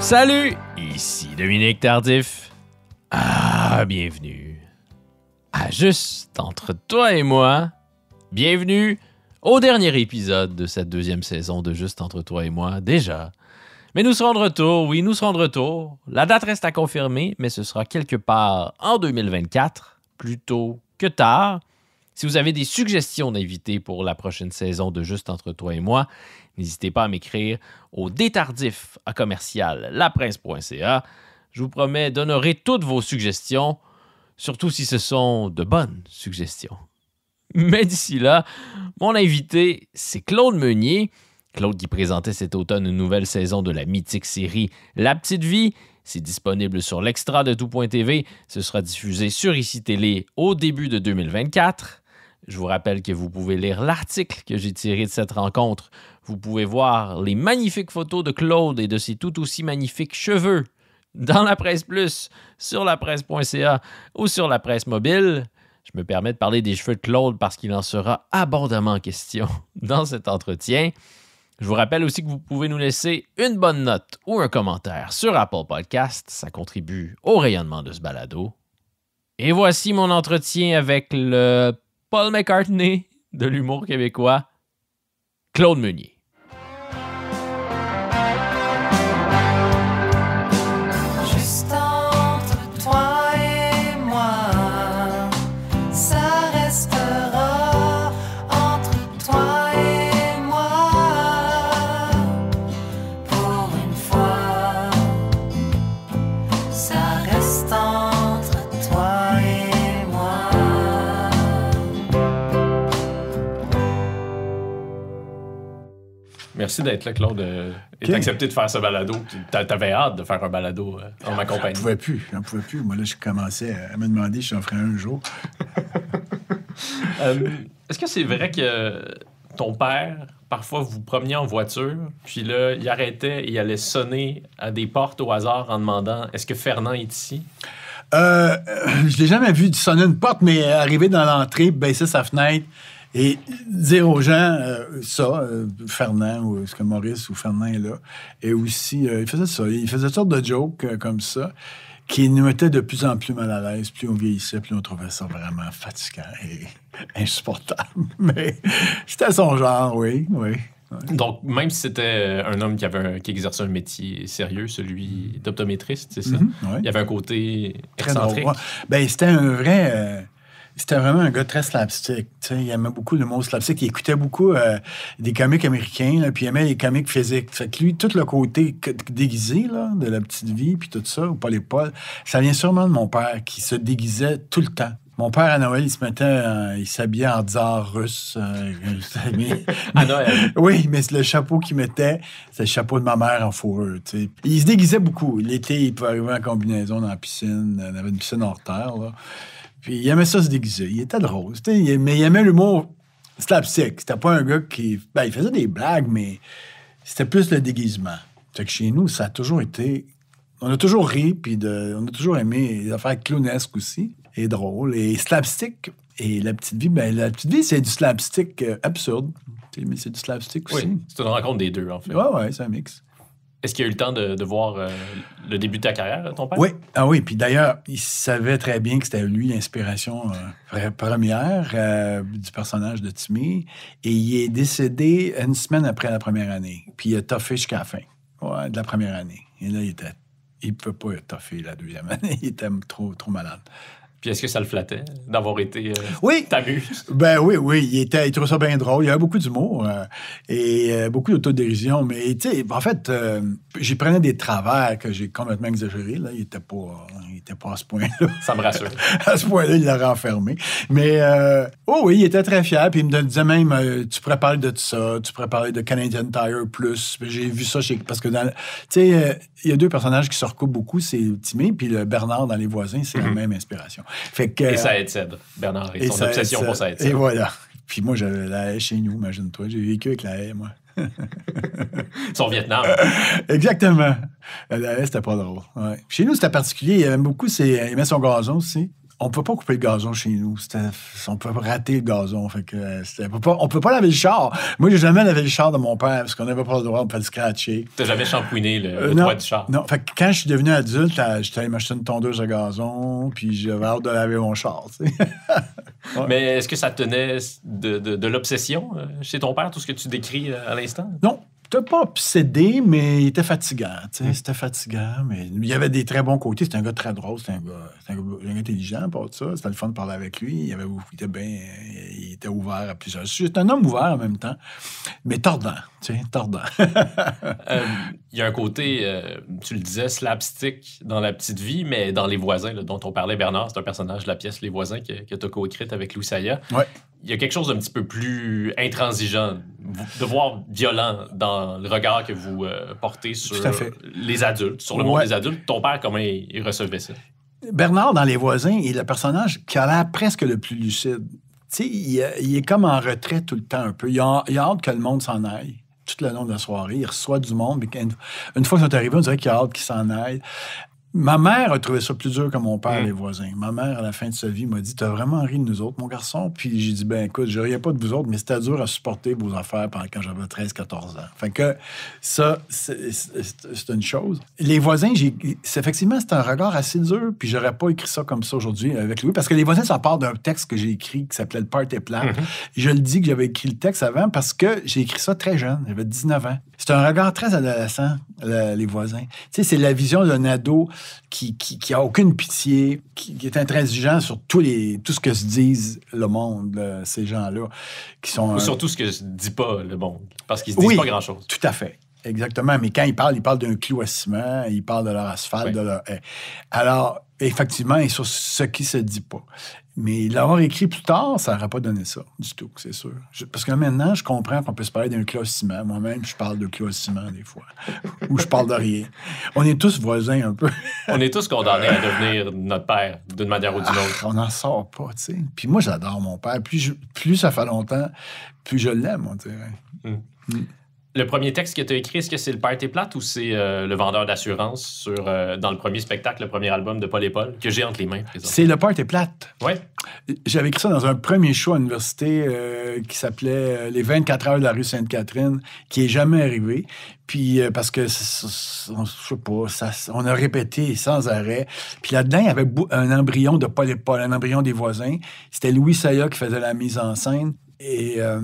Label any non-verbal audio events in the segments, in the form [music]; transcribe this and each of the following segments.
Salut, ici Dominique Tardif. Ah, bienvenue. à ah, juste entre toi et moi. Bienvenue au dernier épisode de cette deuxième saison de Juste entre toi et moi. Déjà, mais nous serons de retour, oui, nous serons de retour. La date reste à confirmer, mais ce sera quelque part en 2024, plutôt que tard. Si vous avez des suggestions d'invités pour la prochaine saison de Juste entre toi et moi, n'hésitez pas à m'écrire au détardif à commercial laprince.ca. Je vous promets d'honorer toutes vos suggestions, surtout si ce sont de bonnes suggestions. Mais d'ici là, mon invité, c'est Claude Meunier. Claude qui présentait cet automne une nouvelle saison de la mythique série La Petite Vie. C'est disponible sur l'extra de tout.tv. Ce sera diffusé sur ICI Télé au début de 2024. Je vous rappelle que vous pouvez lire l'article que j'ai tiré de cette rencontre. Vous pouvez voir les magnifiques photos de Claude et de ses tout aussi magnifiques cheveux dans la presse plus, sur la presse.ca ou sur la presse mobile. Je me permets de parler des cheveux de Claude parce qu'il en sera abondamment question [laughs] dans cet entretien. Je vous rappelle aussi que vous pouvez nous laisser une bonne note ou un commentaire sur Apple Podcast. Ça contribue au rayonnement de ce balado. Et voici mon entretien avec le Paul McCartney de l'humour québécois, Claude Meunier. Merci d'être là, Claude. Et euh, d'accepter de faire ce balado. T'avais hâte de faire un balado euh, en ma compagnie. J'en pouvais plus. J'en pouvais plus. Moi, là, je commençais à me demander si j'en ferais un jour. [laughs] Euh, est-ce que c'est vrai que ton père, parfois, vous promenait en voiture, puis là, il arrêtait et il allait sonner à des portes au hasard en demandant Est-ce que Fernand est ici Je l'ai jamais vu sonner une porte, mais arriver dans l'entrée, baisser sa fenêtre. Et dire aux gens euh, ça, euh, Fernand, ou ce que Maurice ou Fernand est là, et aussi, euh, il faisait ça, il faisait toutes sortes de jokes comme ça qui nous mettait de plus en plus mal à l'aise. Plus on vieillissait, plus on trouvait ça vraiment fatigant et [laughs] insupportable. [laughs] Mais c'était son genre, oui, oui. Donc, même si c'était un homme qui, avait qui exerçait un métier sérieux, celui d'optométriste, c'est ça? Mm-hmm, il y avait un côté excentrique. Très Ben, c'était un vrai... C'était vraiment un gars très slapstick. Il aimait beaucoup le mot slapstick. Il écoutait beaucoup euh, des comiques américains, puis il aimait les comiques physiques. Fait lui, tout le côté déguisé de la petite vie, puis tout ça, ou pas les poils, ça vient sûrement de mon père qui se déguisait tout le temps. Mon père, à Noël, il se mettait, euh, il s'habillait en tsar russe. Euh, [laughs] mais, à Noël? Oui, mais le chapeau qu'il mettait, c'est le chapeau de ma mère en fourrure. Il se déguisait beaucoup. L'été, il pouvait arriver en combinaison dans la piscine. Il avait une piscine hors terre. Là. Puis il aimait ça se déguiser. Il était drôle. mais il aimait l'humour slapstick. C'était pas un gars qui. Ben, il faisait des blagues, mais c'était plus le déguisement. Fait que chez nous, ça a toujours été. On a toujours ri, puis de... on a toujours aimé les affaires clownesques aussi, et drôles, et slapstick. Et la petite vie, ben, la petite vie, c'est du slapstick euh, absurde. Mais c'est du slapstick aussi. Oui, c'est une rencontre des deux, en fait. Oui, oui, c'est un mix. Est-ce qu'il a eu le temps de, voir euh, le début de ta carrière, ton père? Oui. Ah oui. Puis d'ailleurs, il savait très bien que c'était lui l'inspiration euh, première euh, du personnage de Timmy. Et il est décédé une semaine après la première année. Puis il a toffé jusqu'à la fin de la première année. Et là, il Il ne peut pas toffer la deuxième [laughs] année. il était trop, trop malade. Puis est-ce que ça le flattait d'avoir été tu euh, oui. vu? Ben oui, oui. Il, était, trouvait ça bien drôle. Il y avait beaucoup d'humour euh, et euh, beaucoup d'autodérision. Mais tu sais, en fait, j'y prenais des travers que j'ai complètement exagérés. Il n'était pas, pas à ce point-là. Ça me rassure. [laughs] à ce point-là, il l'a renfermé. Mais oh oui, il était très fier. Puis il me disait même, tu pourrais parler de ça, tu pourrais parler de Canadian Tire Plus. J'ai vu ça Parce que, tu sais, il y a deux personnages qui se recoupent beaucoup. C'est Timmy puis le Bernard dans Les Voisins. C'est la mhm. même inspiration et ça euh, aide Bernard, et, son obsession pour ça aide Et voilà. Puis moi, j'avais la haie chez nous, imagine-toi. J'ai vécu avec la haie, moi. Son [laughs] Vietnam. [laughs] Exactement. La haie, c'était pas drôle. Chez nous, c'était particulier. Il avait beaucoup Il met son gazon aussi on peut pas couper le gazon chez nous. On peut rater le gazon. Euh, on, ne peut pas laver le char. Moi, j'ai jamais lavé le char de mon père parce qu'on n'avait pas le droit, de faire le scratcher. T'as jamais shampooiné le, euh, toit du char? Non. Fait que quand je suis devenu adulte, euh, j'étais allé m'acheter une tondeuse de gazon, puis j'avais hâte de laver mon char. [laughs] Mais est-ce que ça tenait de l'obsession chez ton père, tout ce que tu décris à l'instant? Non, pas obsédé, mais il était fatigant. Mm. C'était fatigant, mais il y avait des très bons côtés. C'était un gars très drôle, c'était un, un gars, intelligent, pour ça. C'était le fun de parler avec lui. Il, avait, était il était ouvert à plusieurs sujets. C'était un homme ouvert en même temps, mais tordant, tu tordant. [laughs] Euh, il y a un côté, euh, tu le disais, slapstick dans La Petite Vie, mais dans Les Voisins, dont on parlait, Bernard, c'est un personnage de la pièce Les Voisins que, tu as coécrite avec Louis Saya. Ouais il y a quelque chose d'un petit peu plus intransigeant, de voir violent dans le regard que vous euh, portez sur les adultes, sur le monde des adultes. Ton père, comment il, recevait ça? Bernard, dans Les Voisins, est le personnage qui a l'air presque le plus lucide. il, euh, il est comme en retrait tout le temps un peu. Il a, hâte que le monde s'en aille tout le long de la soirée. Il reçoit du monde. Une fois que est arrivé, on dirait qu'il a hâte qu'il s'en aille. Ma mère a trouvé ça plus dur que mon père, hein? les voisins. Ma mère, à la fin de sa vie, m'a dit as vraiment ri de nous autres, mon garçon Puis j'ai dit Ben écoute, je riais pas de vous autres, mais c'était dur à supporter vos affaires quand j'avais 13-14 ans. Fait que ça, c'est une chose. Les voisins, effectivement, c'est un regard assez dur, puis j'aurais pas écrit ça comme ça aujourd'hui avec Louis, parce que les voisins, ça part d'un texte que j'ai écrit qui s'appelait Le Part et Plan. Mm-hmm. Je le dis que j'avais écrit le texte avant parce que j'ai écrit ça très jeune, j'avais 19 ans. C'est un regard très adolescent, les voisins. c'est la vision d'un ado qui, qui, a aucune pitié, qui, est intransigeant sur tous les, tout ce que se disent le monde, euh, ces gens-là, qui sont... surtout ce que se dit pas le monde, parce qu'ils se disent pas grand-chose. tout à fait. Exactement, mais quand ils parlent, ils parlent d'un clou à ciment, ils parlent de leur asphalte, de leur... Euh, alors, effectivement, et sur ce qui se dit pas. Mais l'avoir écrit plus tard, ça n'aurait pas donné ça du tout, c'est sûr. parce que maintenant, je comprends qu'on peut se parler d'un ciment. Moi-même, je parle de ciment des fois, ou je parle de rien. On est tous voisins un peu. on est tous condamnés à devenir notre père, d'une manière ou d'une ah, autre. on n'en sort pas, tu sais. Puis moi, j'adore mon père. Plus, plus ça fait longtemps, plus je l'aime, on dirait. Hmm. Hmm. Le premier texte que tu as écrit, est-ce que c'est le et Plate ou c'est euh, le vendeur d'assurance sur euh, dans le premier spectacle, le premier album de Paul et Paul, que j'ai entre les mains? C'est le et Plate. Oui. J'avais écrit ça dans un premier show à l'université euh, qui s'appelait Les 24 heures de la rue Sainte-Catherine, qui est jamais arrivé. Puis parce que, on, je sais pas, on a répété sans arrêt. Puis là-dedans, il y avait un embryon de Paul et Paul, un embryon des voisins. C'était Louis Sayat qui faisait la mise en scène. Et euh,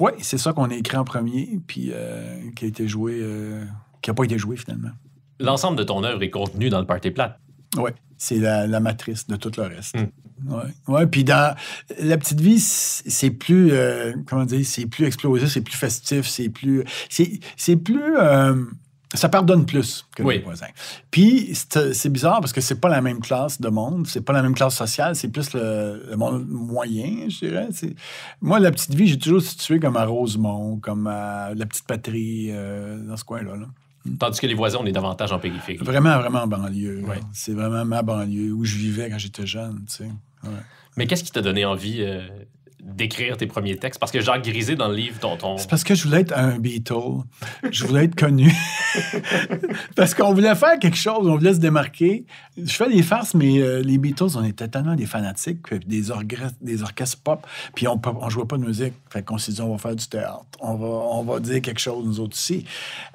ouais, c'est ça qu'on a écrit en premier, puis euh, qui a été joué, euh, qui n'a pas été joué finalement. L'ensemble de ton œuvre est contenu dans le Party plat. Ouais, c'est la, matrice de tout le reste. Hmm. Ouais. ouais. puis dans La Petite Vie, c'est plus, comment dire, c'est plus explosif, c'est plus festif, c'est plus. C'est plus ça pardonne plus que les voisins. Puis c'est bizarre parce que c'est pas la même classe de monde, c'est pas la même classe sociale, c'est plus le, monde moyen, je dirais. Moi, la petite vie, j'ai toujours situé comme à Rosemont, comme à la petite patrie, euh, dans ce coin-là. Mm. Tandis que les voisins, on est davantage en périphérie. Vraiment, vraiment en banlieue. C'est vraiment ma banlieue où je vivais quand j'étais jeune. Mais qu'est-ce qui t'a donné envie euh, d'écrire tes premiers textes? Parce que Jacques Grisé, dans le livre, dont on... C'est parce que je voulais être un Beatle. Je voulais être connu. [laughs] parce qu'on voulait faire quelque chose, on voulait se démarquer. Je fais des farces, mais euh, les Beatles, on était tellement des fanatiques, puis des, des orchestres pop, puis on ne jouait pas de musique. Fait qu'on s'est dit, on va faire du théâtre. On va, on va dire quelque chose, nous autres, aussi.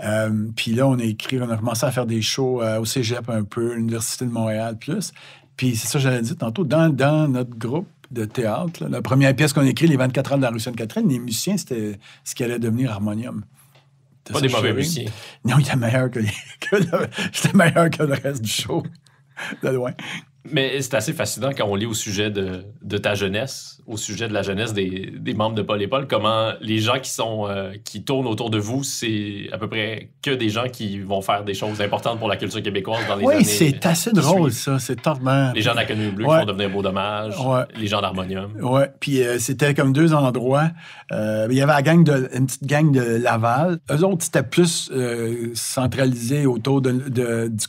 Euh, puis là, on a écrit, on a commencé à faire des shows euh, au cégep un peu, l'Université de Montréal plus. Puis c'est ça que j'allais dire tantôt, dans, dans notre groupe, de théâtre. La première pièce qu'on a écrit, Les 24 heures de la rue catherine les musiciens, c'était ce qui allait devenir harmonium. pas des mauvais musiciens. Non, il meilleur que, [laughs] le, était meilleur que le reste du show, [laughs] de loin. Mais c'est assez fascinant quand on lit au sujet de, ta jeunesse, au sujet de la jeunesse des, membres de Paul et Paul, comment les gens qui sont euh, qui tournent autour de vous, c'est à peu près que des gens qui vont faire des choses importantes pour la culture québécoise dans les années. Oui, c'est assez drôle ça, c'est totalement. Les gens d'Académie bleue qui vont devenir beau dommage, les gens d'harmonium. Oui, puis euh, c'était comme deux endroits. Euh, il y avait la de, une petite gang de Laval. Eux autres, c'était plus centralisé autour du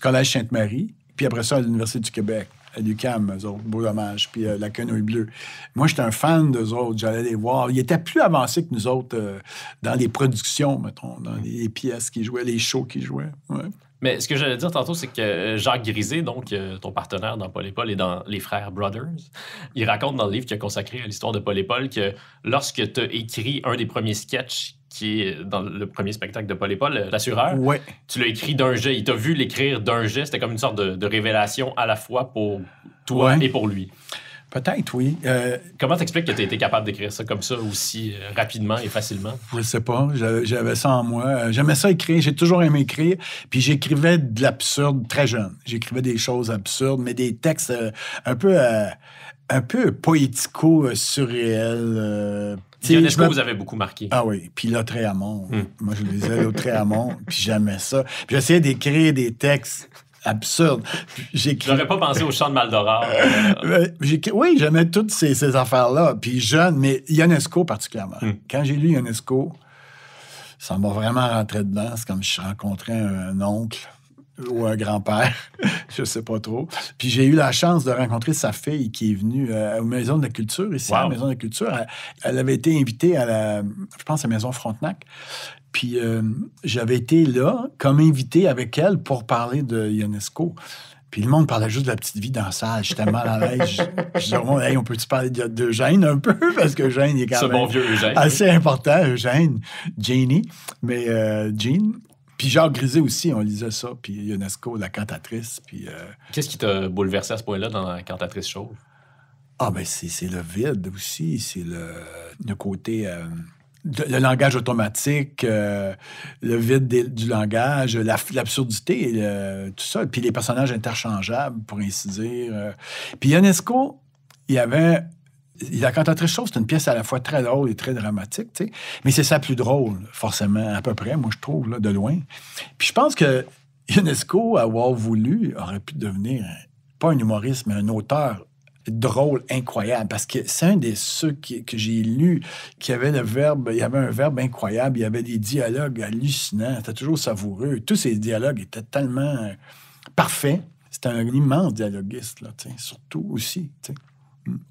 Collège Sainte-Marie, puis après ça à l'Université du Québec l'UCAM, eux autres, Beau Dommage, puis euh, la Quenouille Bleue. Moi, j'étais un fan d'eux autres, j'allais les voir. Ils étaient plus avancés que nous autres euh, dans les productions, mettons, dans les, pièces qu'ils jouaient, les shows qu'ils jouaient. Ouais. Mais ce que j'allais dire tantôt, c'est que euh, Jacques Grisé, donc euh, ton partenaire dans Paul et Paul et dans Les Frères Brothers, il raconte dans le livre qu'il a consacré à l'histoire de Paul et Paul que lorsque tu as écrit un des premiers sketchs qui est dans le premier spectacle de Paul et Paul, euh, L'assureur, tu l'as écrit d'un jet. Il t'a vu l'écrire d'un jet. C'était comme une sorte de, révélation à la fois pour toi et pour lui. Peut-être, oui. Euh, Comment t'expliques que tu as été capable d'écrire ça comme ça aussi euh, rapidement et facilement? Je sais pas. J'avais ça en moi. Euh, j'aimais ça écrire. J'ai toujours aimé écrire. Puis j'écrivais de l'absurde très jeune. J'écrivais des choses absurdes, mais des textes un peu, un peu poético-surréels. que vous avez beaucoup marqué. Ah oui, puis l'autre Tréamont. Hmm. Moi, je lisais L'autre Tréamont, puis j'aimais ça. Puis j'essayais d'écrire des textes absurde. J'aurais pas pensé au chant de Maldoror. Euh, oui, j'aimais toutes ces, affaires-là. Puis jeune, mais Ionesco particulièrement. Hmm. Quand j'ai lu Ionesco, ça m'a vraiment rentré dedans. C'est comme si je rencontrais un oncle ou un grand-père, [laughs] je sais pas trop. Puis j'ai eu la chance de rencontrer sa fille qui est venue euh, aux Maisons de la Culture, ici, à la Maison de la Culture. Elle, elle, avait été invitée à la, je pense, à la Maison Frontenac. Puis euh, j'avais été là comme invité avec elle pour parler de Ionesco. Puis le monde parlait juste de la petite vie dans sa. salle. J'étais mal à l'aise. Je, disais, oh, on peut-tu parler d'Eugène un peu? [laughs] Parce que Eugène est quand même assez important, Eugène, Janie, mais euh, Jean. Puis Jacques Grisé aussi, on lisait ça. Puis Ionesco, la cantatrice. Puis, euh, Qu'est-ce qui t'a bouleversé à ce point-là dans la cantatrice chauve? Ah, ben c'est le vide aussi. C'est le, côté le langage automatique, euh, le vide du langage, l'absurdité, euh, tout ça. Puis les personnages interchangeables, pour ainsi dire. Euh. Puis Ionesco, il y avait la cantatrice chose, c'est une pièce à la fois très drôle et très dramatique, tu sais. Mais c'est ça plus drôle, forcément, à peu près, moi, je trouve, là, de loin. Puis je pense que Ionesco, avoir voulu, aurait pu devenir, pas un humoriste, mais un auteur drôle, incroyable, parce que c'est un des ceux que j'ai lu qui avait le verbe, il y avait un verbe incroyable, il y avait des dialogues hallucinants, c'était toujours savoureux. Tous ces dialogues étaient tellement euh, parfaits. c'est un immense dialoguiste, là, surtout aussi. Mm.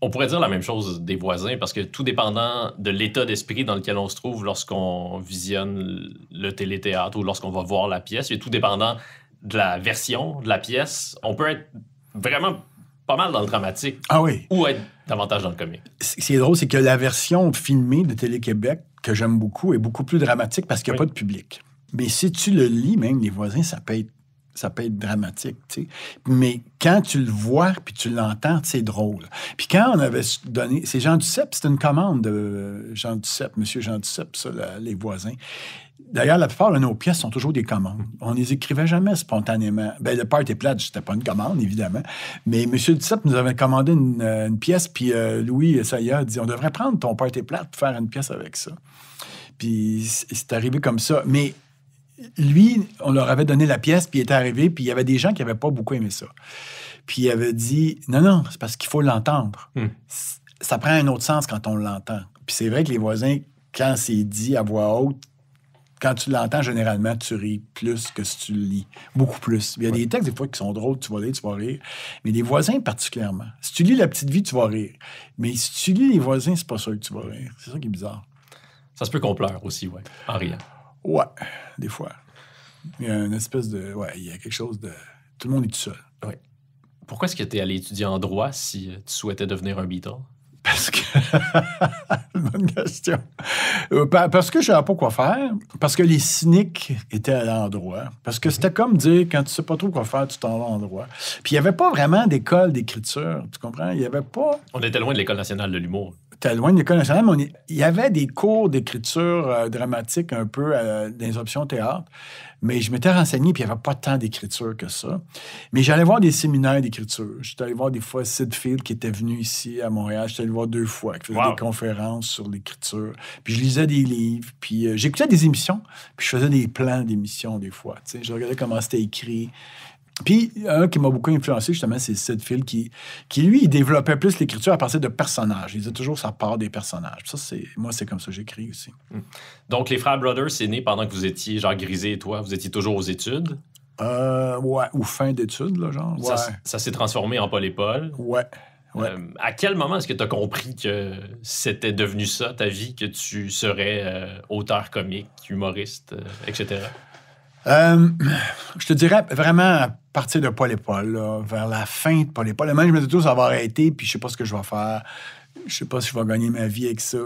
On pourrait dire la même chose des voisins parce que tout dépendant de l'état d'esprit dans lequel on se trouve lorsqu'on visionne le téléthéâtre ou lorsqu'on va voir la pièce, et tout dépendant de la version de la pièce, on peut être vraiment pas mal dans le dramatique. Ah oui. Ou être davantage dans le comique. Ce qui est drôle, c'est que la version filmée de Télé-Québec, que j'aime beaucoup, est beaucoup plus dramatique parce qu'il n'y a pas de public. Mais si tu le lis, même les voisins, ça peut être, ça peut être dramatique. Mais quand tu le vois puis tu l'entends, c'est drôle. Puis quand on avait donné. C'est Jean Duceppe, c'était une commande de Jean Duceppe, Monsieur Jean Duceppe, ça, les voisins. D'ailleurs, la plupart de nos pièces sont toujours des commandes. On ne les écrivait jamais spontanément. Ben, le Part et plate, c'était pas une commande, évidemment. Mais M. Duceppe nous avait commandé une, euh, pièce, puis euh, Louis Saïa a dit on devrait prendre ton Part et plate pour faire une pièce avec ça. Puis c'est arrivé comme ça. Mais lui, on leur avait donné la pièce, puis il était arrivé, puis il y avait des gens qui n'avaient pas beaucoup aimé ça. Puis il avait dit non, non, c'est parce qu'il faut l'entendre. Hmm. Ça prend un autre sens quand on l'entend. Puis c'est vrai que les voisins, quand c'est dit à voix haute, quand tu l'entends, généralement, tu ris plus que si tu le lis. Beaucoup plus. Il y a des textes, des fois, qui sont drôles, tu vas lire, tu vas rire. Mais les voisins, particulièrement. Si tu lis La Petite Vie, tu vas rire. Mais si tu lis Les voisins, c'est pas sûr que tu vas rire. C'est ça qui est bizarre. Ça se peut qu'on pleure aussi, ouais, en riant. Ouais, des fois. Il y a une espèce de. Ouais, il y a quelque chose de. Tout le monde est tout seul. Oui. Pourquoi est-ce que tu es allé étudier en droit si euh, tu souhaitais devenir un Beatle? Parce que. [laughs] Bonne question. Euh, parce que je savais pas quoi faire. Parce que les cyniques étaient à l'endroit. Parce que c'était comme dire, quand tu sais pas trop quoi faire, tu t'en vas à l'endroit. Puis il n'y avait pas vraiment d'école d'écriture. Tu comprends? Il n'y avait pas. On était loin de l'École nationale de l'humour loin de l'École nationale, il y avait des cours d'écriture euh, dramatique un peu euh, dans les options théâtre. Mais je m'étais renseigné, puis il n'y avait pas tant d'écriture que ça. Mais j'allais voir des séminaires d'écriture. J'étais allé voir des fois Sid Field qui était venu ici à Montréal. J'étais allé voir deux fois, qui faisait des conférences sur l'écriture. Puis je lisais des livres, puis euh, j'écoutais des émissions, puis je faisais des plans d'émissions des fois. Je regardais comment c'était écrit. Puis, un qui m'a beaucoup influencé, justement, c'est Sid Field qui, qui, lui, il développait plus l'écriture à partir de personnages. Il disait toujours sa part des personnages. Ça, c'est, moi, c'est comme ça que j'écris aussi. Hmm. Donc, les Frères Brothers, c'est né pendant que vous étiez, genre, Grisé et toi, vous étiez toujours aux études? Euh, ouais, ou fin d'études, là, genre. Ouais. Ça, s'est transformé en Paul et Paul. Ouais. ouais. Euh, à quel moment est-ce que tu as compris que c'était devenu ça, ta vie, que tu serais euh, auteur comique, humoriste, etc.? je te dirais vraiment partir de Paul et vers la fin de Paul et Paul. je me disais tout, ça va arrêter, puis je sais pas ce que je vais faire. Je sais pas si je vais gagner ma vie avec ça.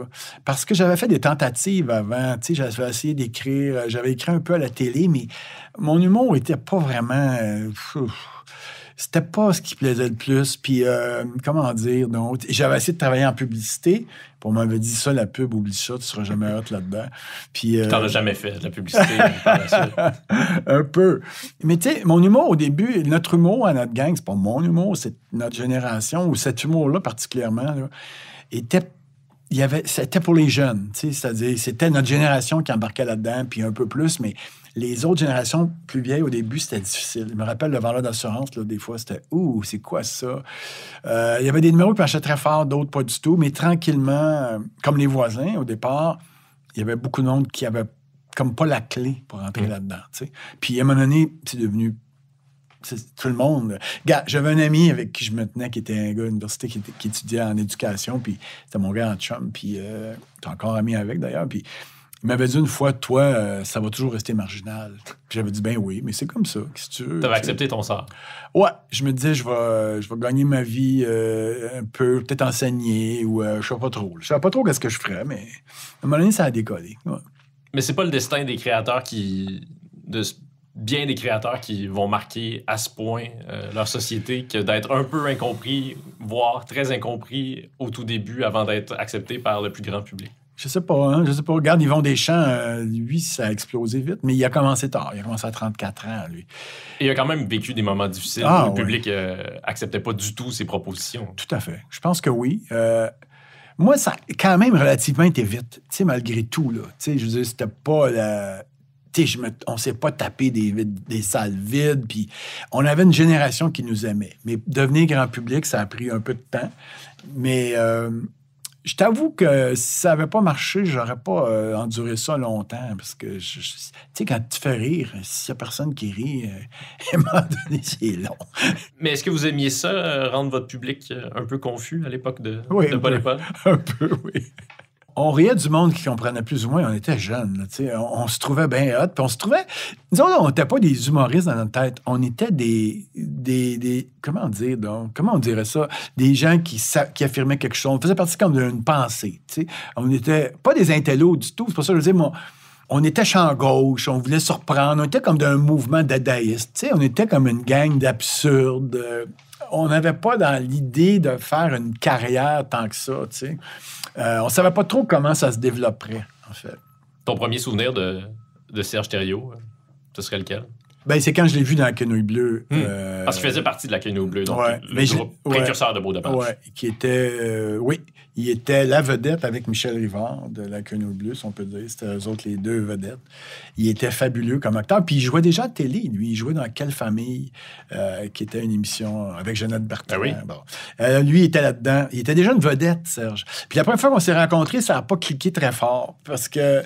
Parce que j'avais fait des tentatives avant. Tu sais, j'avais essayé d'écrire. J'avais écrit un peu à la télé, mais mon humour était pas vraiment. Euh, c'était pas ce qui plaisait le plus. Puis, euh, comment dire, donc, j'avais essayé de travailler en publicité. Puis on m'avait dit ça, la pub, oublie ça, tu seras jamais hot là-dedans. Puis. n'en euh, as jamais fait, la publicité. [laughs] un peu. Mais tu sais, mon humour au début, notre humour à notre gang, c'est pas mon humour, c'est notre génération, ou cet humour-là particulièrement, était il y avait, c'était pour les jeunes, c'est-à-dire c'était notre génération qui embarquait là-dedans, puis un peu plus, mais les autres générations plus vieilles, au début, c'était difficile. Je me rappelle, le vendeur d'assurance, là, des fois, c'était « Ouh, c'est quoi ça? Euh, il y avait des numéros qui marchaient très fort, d'autres pas du tout, mais tranquillement, euh, comme les voisins, au départ, il y avait beaucoup de monde qui avait comme pas la clé pour entrer mm. là-dedans. Puis à un moment donné, c'est devenu tout le monde. Gars, j'avais un ami avec qui je me tenais, qui était un gars à l'université, qui, étudiait en éducation, puis c'était mon gars en chum, puis t'es euh, encore ami avec d'ailleurs, puis il m'avait dit une fois, toi, euh, ça va toujours rester marginal. j'avais dit, ben oui, mais c'est comme ça. tu veux. accepté ton sort. Ouais, je me disais, je vais, je vais gagner ma vie euh, un peu, peut-être enseigner ou euh, je je sais pas trop. Je sais pas trop qu'est-ce que je ferais, mais à un moment donné, ça a décollé. Mais Mais c'est pas le destin des créateurs qui. de bien des créateurs qui vont marquer à ce point leur société que d'être un peu incompris, voire très incompris au tout début avant d'être accepté par le plus grand public. Je sais pas, hein, je sais pas. Regarde, Yvon Deschamps, euh, lui, ça a explosé vite, mais il a commencé tard. Il a commencé à 34 ans, lui. il a quand même vécu des moments difficiles. Ah, le public euh, acceptait pas du tout ses propositions. Tout à fait. Je pense que oui. Euh, moi, ça a quand même relativement été vite, tu sais, malgré tout, là. Tu je veux dire, c'était pas la... Tu sais, on s'est pas tapé des, des salles vides, puis on avait une génération qui nous aimait. Mais devenir grand public, ça a pris un peu de temps. Mais je t'avoue que si ça n'avait pas marché, j'aurais pas euh, enduré ça longtemps. Parce que, tu sais, quand tu fais rire, s'il n'y a personne qui rit, elle euh, [laughs] m'a donné, c'est long. Mais est-ce que vous aimiez ça, euh, rendre votre public un peu confus à l'époque de, oui, de pas [laughs] Un peu, oui on riait du monde qui comprenait plus ou moins. On était jeunes, on, on, se trouvait bien hot. Puis on se trouvait. Disons, on n'était pas des humoristes dans notre tête. On était des. des, comment dire donc Comment on dirait ça Des gens qui, qui affirmaient quelque chose. On faisait partie comme d'une pensée. On n'était pas des intellos du tout. C'est pour ça que je disais, on était champ gauche, on voulait surprendre, on était comme d'un mouvement dadaïste, on était comme une gang d'absurdes. Euh, on n'avait pas dans l'idée de faire une carrière tant que ça, sais. Euh, on ne savait pas trop comment ça se développerait, en fait. Ton premier souvenir de, de Serge Thériault, euh, ce serait lequel? Ben, c'est quand je l'ai vu dans la quenouille bleue. Hmm. Euh, Parce qu'il faisait partie de la quenouille bleue, donc le précurseur de Beau de qui était... oui, il était la vedette avec Michel Rivard de La Quenouille Bleue, on peut dire. C'était eux autres les deux vedettes. Il était fabuleux comme acteur. Puis il jouait déjà à télé, lui. Il jouait dans Quelle famille, euh, qui était une émission avec Jeannette Bertrand. Ben euh, lui, il était là-dedans. Il était déjà une vedette, Serge. Puis la première fois qu'on s'est rencontrés, ça n'a pas cliqué très fort parce que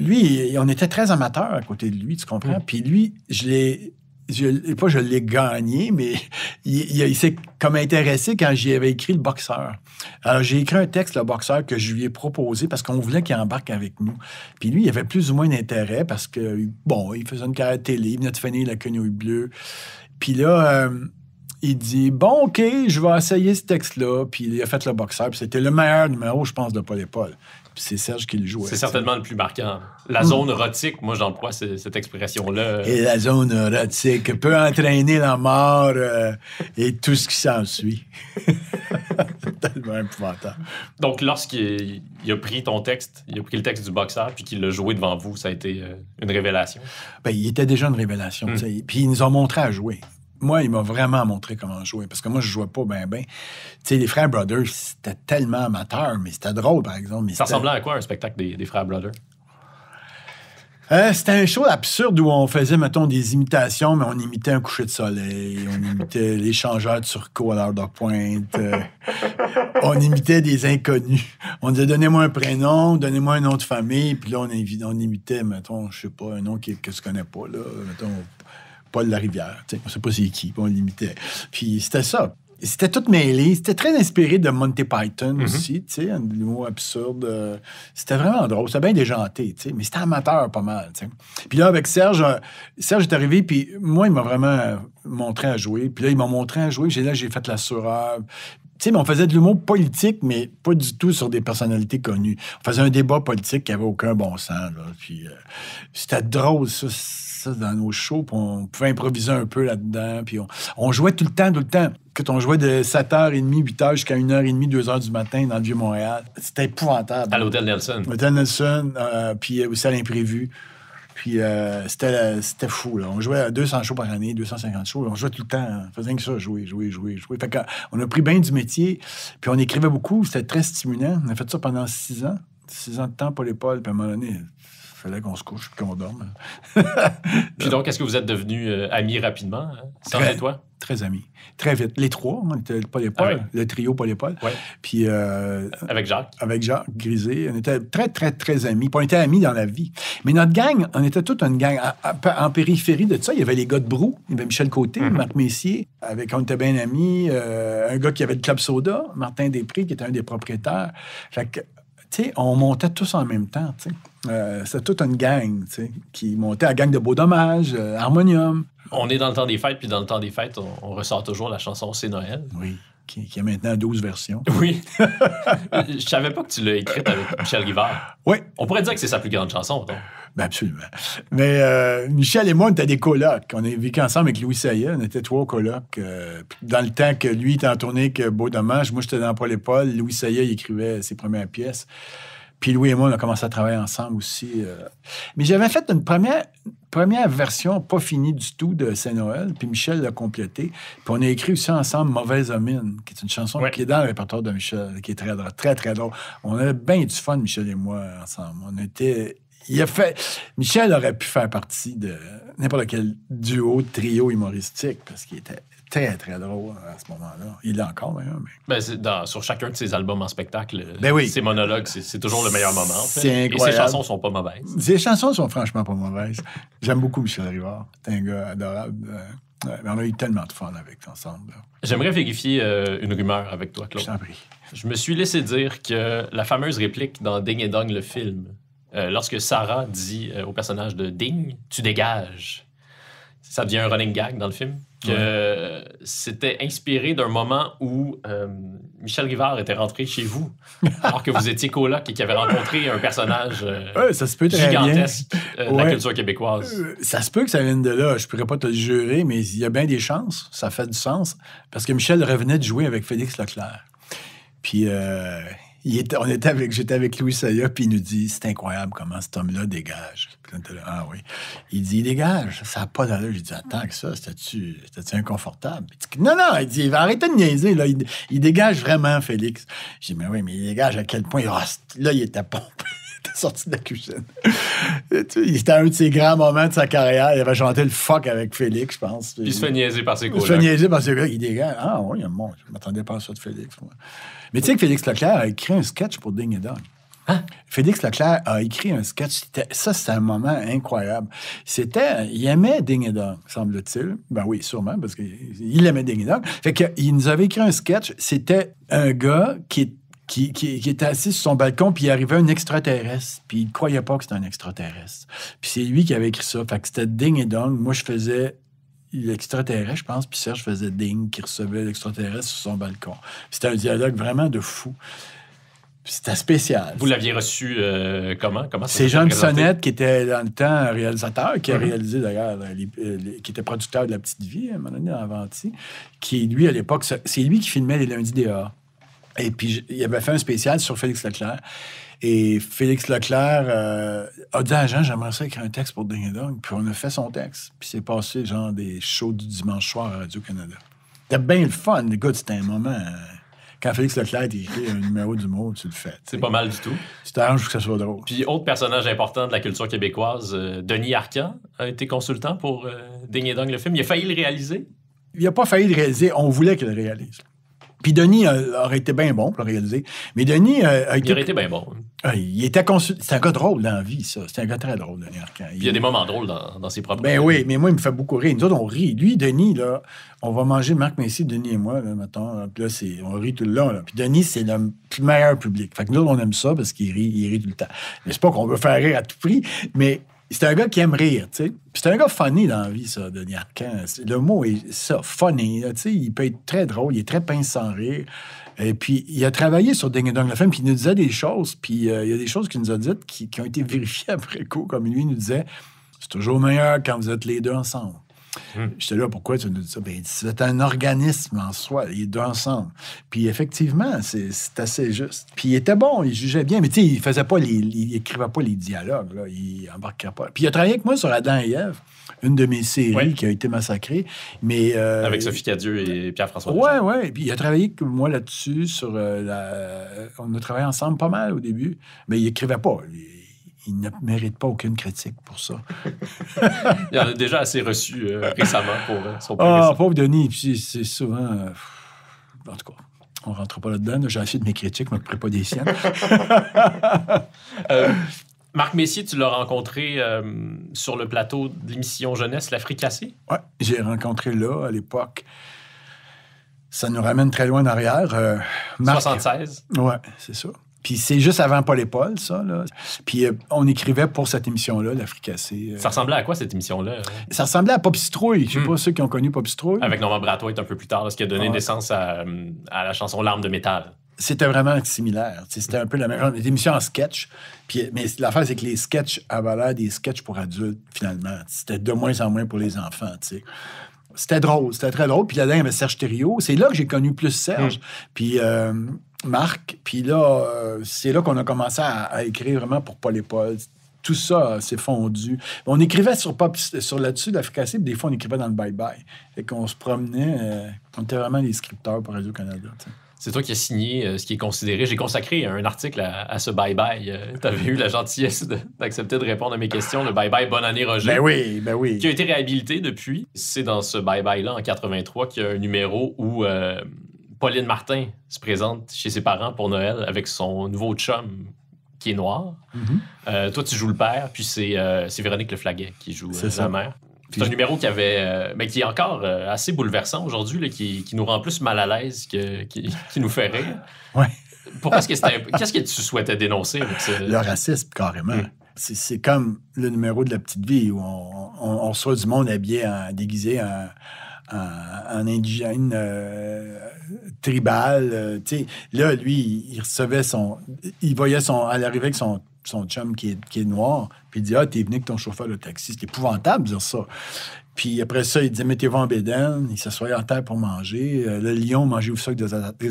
lui, on était très amateurs à côté de lui, tu comprends? Mmh. Puis lui, je l'ai je, pas je l'ai gagné, mais [laughs] il, s'est comme intéressé quand j'y avais écrit le boxeur. Alors, j'ai écrit un texte, le boxeur, que je lui ai proposé parce qu'on voulait qu'il embarque avec nous. Puis lui, il avait plus ou moins d'intérêt parce que, bon, il faisait une carrière de télé, il venait de finir la quenouille bleue. Puis là, euh, il dit Bon, OK, je vais essayer ce texte-là. Puis il a fait le boxeur. Puis c'était le meilleur numéro, je pense, de Paul et Paul c'est Serge qui le jouait. C'est hein, certainement le plus marquant. La mm. zone erotique, moi j'emploie cette expression-là. Et la zone erotique peut entraîner la mort euh, et tout ce qui s'ensuit. c'est [laughs] tellement important. Donc lorsqu'il a pris ton texte, il a pris le texte du boxeur puis qu'il l'a joué devant vous, ça a été euh, une révélation. Ben, il était déjà une révélation. Mm. Puis ils nous ont montré à jouer moi, il m'a vraiment montré comment jouer. Parce que moi, je jouais pas bien, bien. Tu sais, les Frères Brothers, c'était tellement amateur, mais c'était drôle, par exemple. ça ressemblait à quoi, un spectacle des, Frères Brothers? Euh, c'était un show absurde où on faisait, mettons, des imitations, mais on imitait un coucher de soleil, on imitait l'échangeur [laughs] surco à l'heure de pointe, euh, on imitait des inconnus. On disait, donnez-moi un prénom, donnez-moi un nom de famille, puis là, on, imitait, mettons, je sais pas, un nom qui, que je connais pas, là, mettons, Paul Larivière. On ne sait pas c'est qui, on l'imitait. Puis c'était ça. C'était tout mêlé. C'était très inspiré de Monty Python mhm. aussi, tu sais, un humour absurde. Euh, c'était vraiment drôle. C'était bien déjanté, tu sais, mais c'était amateur pas mal, Puis là, avec Serge, euh, Serge est arrivé, puis moi, il m'a vraiment montré à jouer. Puis là, il m'a montré à jouer. J'ai là, j'ai fait la sureur. Tu sais, on faisait de l'humour politique, mais pas du tout sur des personnalités connues. On faisait un débat politique qui avait aucun bon sens, Puis euh, c'était drôle, ça dans nos shows, on pouvait improviser un peu là-dedans, puis on, jouait tout le temps, tout le temps. Quand on jouait de 7h30, 8h jusqu'à 1h30, 2h du matin dans le Vieux-Montréal, c'était épouvantable. À l'Hôtel Nelson. L'Hôtel Nelson, euh, puis euh, aussi à l'imprévu. Puis euh, c'était fou. Là. On jouait à 200 shows par année, 250 shows. On jouait tout le temps. Hein. On faisait que ça, jouer, jouer, jouer, jouer. on a pris bien du métier. Puis on écrivait beaucoup. C'était très stimulant. On a fait ça pendant six ans. Six ans de temps, pour l'épaule. Paul. Puis à un moment donné, fallait qu'on se couche et qu'on dorme. [laughs] puis donc, est-ce que vous êtes devenus euh, amis rapidement, hein? Très, toi? Très amis. Très vite. Les trois, on était le ah trio pas les Puis, euh, avec Jacques. Avec Jacques Grisé. On était très, très, très amis. on était amis dans la vie. Mais notre gang, on était toute une gang. En, périphérie de ça, il y avait les gars de Brou. Il y avait Michel Côté, mhm. Marc Messier. Avec, on était bien amis. Euh, un gars qui avait le Club Soda, Martin Després, qui était un des propriétaires. Fait que, tu sais, on montait tous en même temps, tu sais. Euh, c'est toute une gang, tu sais, qui montait à gang de Beaux Dommages, euh, Harmonium. On est dans le temps des fêtes, puis dans le temps des fêtes, on, ressort toujours la chanson C'est Noël. Oui, qui, a maintenant 12 versions. Oui. [laughs] Je savais pas que tu l'as écrite avec Michel Rivard. Oui. On pourrait dire que c'est sa plus grande chanson, donc. Ben, absolument. Mais euh, Michel et moi, on était des colocs. On a vécu ensemble avec Louis Sayet. On était trois colocs. dans le temps que lui était en tournée que Beau Dommage, moi, j'étais dans Paul et Paul. Louis Sayet, écrivait ses premières pièces. Puis Louis et moi, on a commencé à travailler ensemble aussi. Euh. Mais j'avais fait une première, première version pas finie du tout de Saint-Noël, puis Michel l'a complété. Puis on a écrit aussi ensemble Mauvaise Homine, qui est une chanson qui est dans le répertoire de Michel, qui est très très, très drôle. On avait bien du fun, Michel et moi, ensemble. On était. Il a fait. Michel aurait pu faire partie de n'importe quel duo, trio humoristique, parce qu'il était très, très drôle à ce moment-là. Il est encore, Mais... Ben, sur chacun de ses albums en spectacle, ben ses monologues, c'est toujours le meilleur moment. incroyable. Et ses chansons sont pas mauvaises. Ses chansons sont franchement pas mauvaises. J'aime beaucoup M. Rivard. C'est un gars adorable. Euh, on a eu tellement de fun avec ensemble. J'aimerais vérifier euh, une rumeur avec toi, Claude. Je t'en prie. Je me suis laissé dire que la fameuse réplique dans Ding et Dong, le film, euh, lorsque Sarah dit au personnage de Ding, tu dégages ça devient un running gag dans le film. Que c'était inspiré d'un moment où euh, Michel Rivard était rentré chez vous, [laughs] alors que vous étiez coloc et qu'il avait rencontré un personnage euh, peut gigantesque euh, de la culture québécoise. ça se peut que ça vienne de là, je pourrais pas te le jurer, mais il y a bien des chances, ça fait du sens, parce que Michel revenait de jouer avec Félix Leclerc. Puis avec, j'étais avec Louis Saya, puis il nous dit C'est incroyable comment cet homme-là dégage. ah oui. Il dit Il dégage, ça n'a pas d'allure. J'ai dit Attends, que ça, c'était-tu inconfortable Non, non, il dit Il va arrêter de niaiser. Là. Il, dégage vraiment, Félix. J'ai dit Mais oui, mais il dégage à quel point. Ah, là, il était pompé était [laughs] sorti de la cuisine. C'était un de ses grands moments de sa carrière. Il avait chanté le fuck avec Félix, je pense. il se fait niaiser par ses gars. Il se fait niaiser par ses gars. Il dit Ah oui, monde. je m'attendais pas à ça de Félix. Mais tu sais que Félix Leclerc a écrit un sketch pour Ding et Dong. Hein? Félix Leclerc a écrit un sketch. Ça, c'était un moment incroyable. C'était, il aimait Ding et Dong, semble-t-il. Ben oui, sûrement, parce qu'il aimait Ding et Dong. Fait qu'il nous avait écrit un sketch. C'était un gars qui qui, était assis sur son balcon, puis il arrivait un extraterrestre, puis il ne croyait pas que c'était un extraterrestre. Puis c'est lui qui avait écrit ça. Fait que c'était ding et dong. Moi, je faisais l'extraterrestre, je pense, puis Serge faisait ding, qui recevait l'extraterrestre sur son balcon. C'était un dialogue vraiment de fou. C'était spécial. Vous l'aviez reçu euh, comment? comment C'est Jean Sonnette qui était dans le temps réalisateur, qui a mm-hmm. réalisé d'ailleurs, euh, euh, qui était producteur de La Petite Vie, à un moment donné, dans Venti, qui lui, à l'époque, c'est lui qui filmait les lundis des et puis, il avait fait un spécial sur Félix Leclerc. Et Félix Leclerc euh, a dit à Jean, j'aimerais ça écrire un texte pour Ding Dong. Puis on a fait son texte. Puis c'est passé, genre, des shows du dimanche soir à Radio-Canada. C'était bien le fun. Écoute, c'était un moment... Euh, quand Félix Leclerc a écrit un numéro du mot, tu le fais. C'est pas mal du tout. un t'arranges que ça soit drôle. Puis, autre personnage important de la culture québécoise, euh, Denis Arcan a été consultant pour Ding le film. Il a failli le réaliser. Il n'a pas failli le réaliser. On voulait qu'il le réalise. Puis Denis aurait été bien bon pour le réaliser. Mais Denis euh, a été... Il aurait été bien bon. Ah, il était conçu. C'est un gars drôle dans la vie, ça. C'est un gars très drôle, Denis Arcand. Il... y a des moments drôles dans, ses propres... Ben oui, mais moi, il me fait beaucoup rire. Nous autres, on rit. Lui, Denis, là, on va manger Marc Messi, Denis et moi, là, maintenant. puis là, on rit tout le long. Puis Denis, c'est le meilleur public. Fait que nous, on aime ça parce qu'il rit, il rit tout le temps. Mais c'est pas qu'on veut faire rire à tout prix, mais c'est un gars qui aime rire, tu sais. c'est un gars funny dans la vie, ça, Denis Arcan. Le mot est ça, funny. Tu sais, il peut être très drôle, il est très pince sans rire. Et puis, il a travaillé sur Ding Dong la femme puis il nous disait des choses, puis euh, il y a des choses qu'il nous a dites qui, qui, ont été [laughs] vérifiées après coup, comme lui nous disait, c'est toujours meilleur quand vous êtes les deux ensemble. Hmm. Je J'étais là, pourquoi tu nous dis ça? Ben, c'est un organisme en soi, il est d'ensemble. Puis effectivement, c'est assez juste. Puis il était bon, il jugeait bien, mais tu sais, il faisait pas les, il écrivait pas les dialogues, là, il embarquait pas. Puis il a travaillé avec moi sur Adam et Ève, une de mes séries qui a été massacrée. Mais, euh, avec Sophie Cadieux et Pierre-François. Ouais, oui. ouais. Puis il a travaillé avec moi là-dessus, sur euh, la... On a travaillé ensemble pas mal au début, mais il écrivait pas il ne mérite pas aucune critique pour ça. [laughs] il en a déjà assez reçu euh, récemment pour euh, son Ah, pauvre Denis, c'est souvent. Euh, en tout cas, on ne rentre pas là-dedans. J'ai assez de mes critiques, je ne pas des siennes. [laughs] [laughs] Marc Messier, tu l'as rencontré sur le plateau de l'émission Jeunesse, l'Afrique Cassée? Oui, j'ai rencontré là à l'époque. Ça nous ramène très loin en arrière. 1976? Oui, c'est ça. Puis c'est juste avant Paul et Paul, ça. Là. Puis euh, on écrivait pour cette émission-là, l'Africassé. Euh. Ça ressemblait à quoi cette émission-là? Ça ressemblait à Pop-Strouille. Je sais hmm. pas ceux qui ont connu Popistrouille. Avec Norman Bratoit, un peu plus tard, ce qui a donné naissance euh, à, la chanson L'arme de métal c'était vraiment similaire. C'était un peu la même chose. en sketch. Puis, mais l'affaire, c'est que les sketchs avaient l'air des sketchs pour adultes, finalement. C'était de moins en moins pour les enfants, tu C'était drôle, c'était très drôle. Puis là-dedans, il y avait Serge Thériault. C'est là que j'ai connu plus Serge. Hmm. Puis... Marc. Puis là, euh, c'est là qu'on a commencé à, écrire vraiment pour Paul et Paul. Tout ça s'est fondu. On écrivait sur, sur là-dessus de Cible, des fois on écrivait dans le bye-bye. Et qu'on se promenait, euh, on était vraiment des scripteurs pour Radio-Canada. C'est toi qui as signé euh, ce qui est considéré. J'ai consacré un article à, ce bye-bye. tu avais eu la gentillesse d'accepter de, répondre à mes questions. Le bye-bye, bonne année, Roger. Ben oui, ben oui. Qui a été réhabilité depuis. C'est dans ce bye-bye-là, en 83, qu'il y a un numéro où Pauline Martin se présente chez ses parents pour Noël avec son nouveau chum qui est noir. Mhm. Euh, toi, tu joues le père, puis c'est euh, Véronique Le qui joue sa euh, mère. C'est un numéro qui avait, mais euh, ben, qui est encore assez bouleversant aujourd'hui, qui, qui, nous rend plus mal à l'aise que qui, nous fait rire. [laughs] Ouais. Pourquoi que Qu'est-ce que tu souhaitais dénoncer Le racisme, carrément. C'est comme le numéro de la petite vie où on, on, reçoit du monde habillé, déguisé en, indigène, tribal. Euh, là, lui, il recevait son. Il voyait son. À l'arrivée avec son, son chum qui est, qui est noir, puis il dit Ah, t'es venu avec ton chauffeur de taxi. C'est épouvantable de dire ça. Puis après ça, il dit Mettez-vous en bédaine. Il s'assoyait en terre pour manger. Euh, le lion, mangeait au ça des, atta des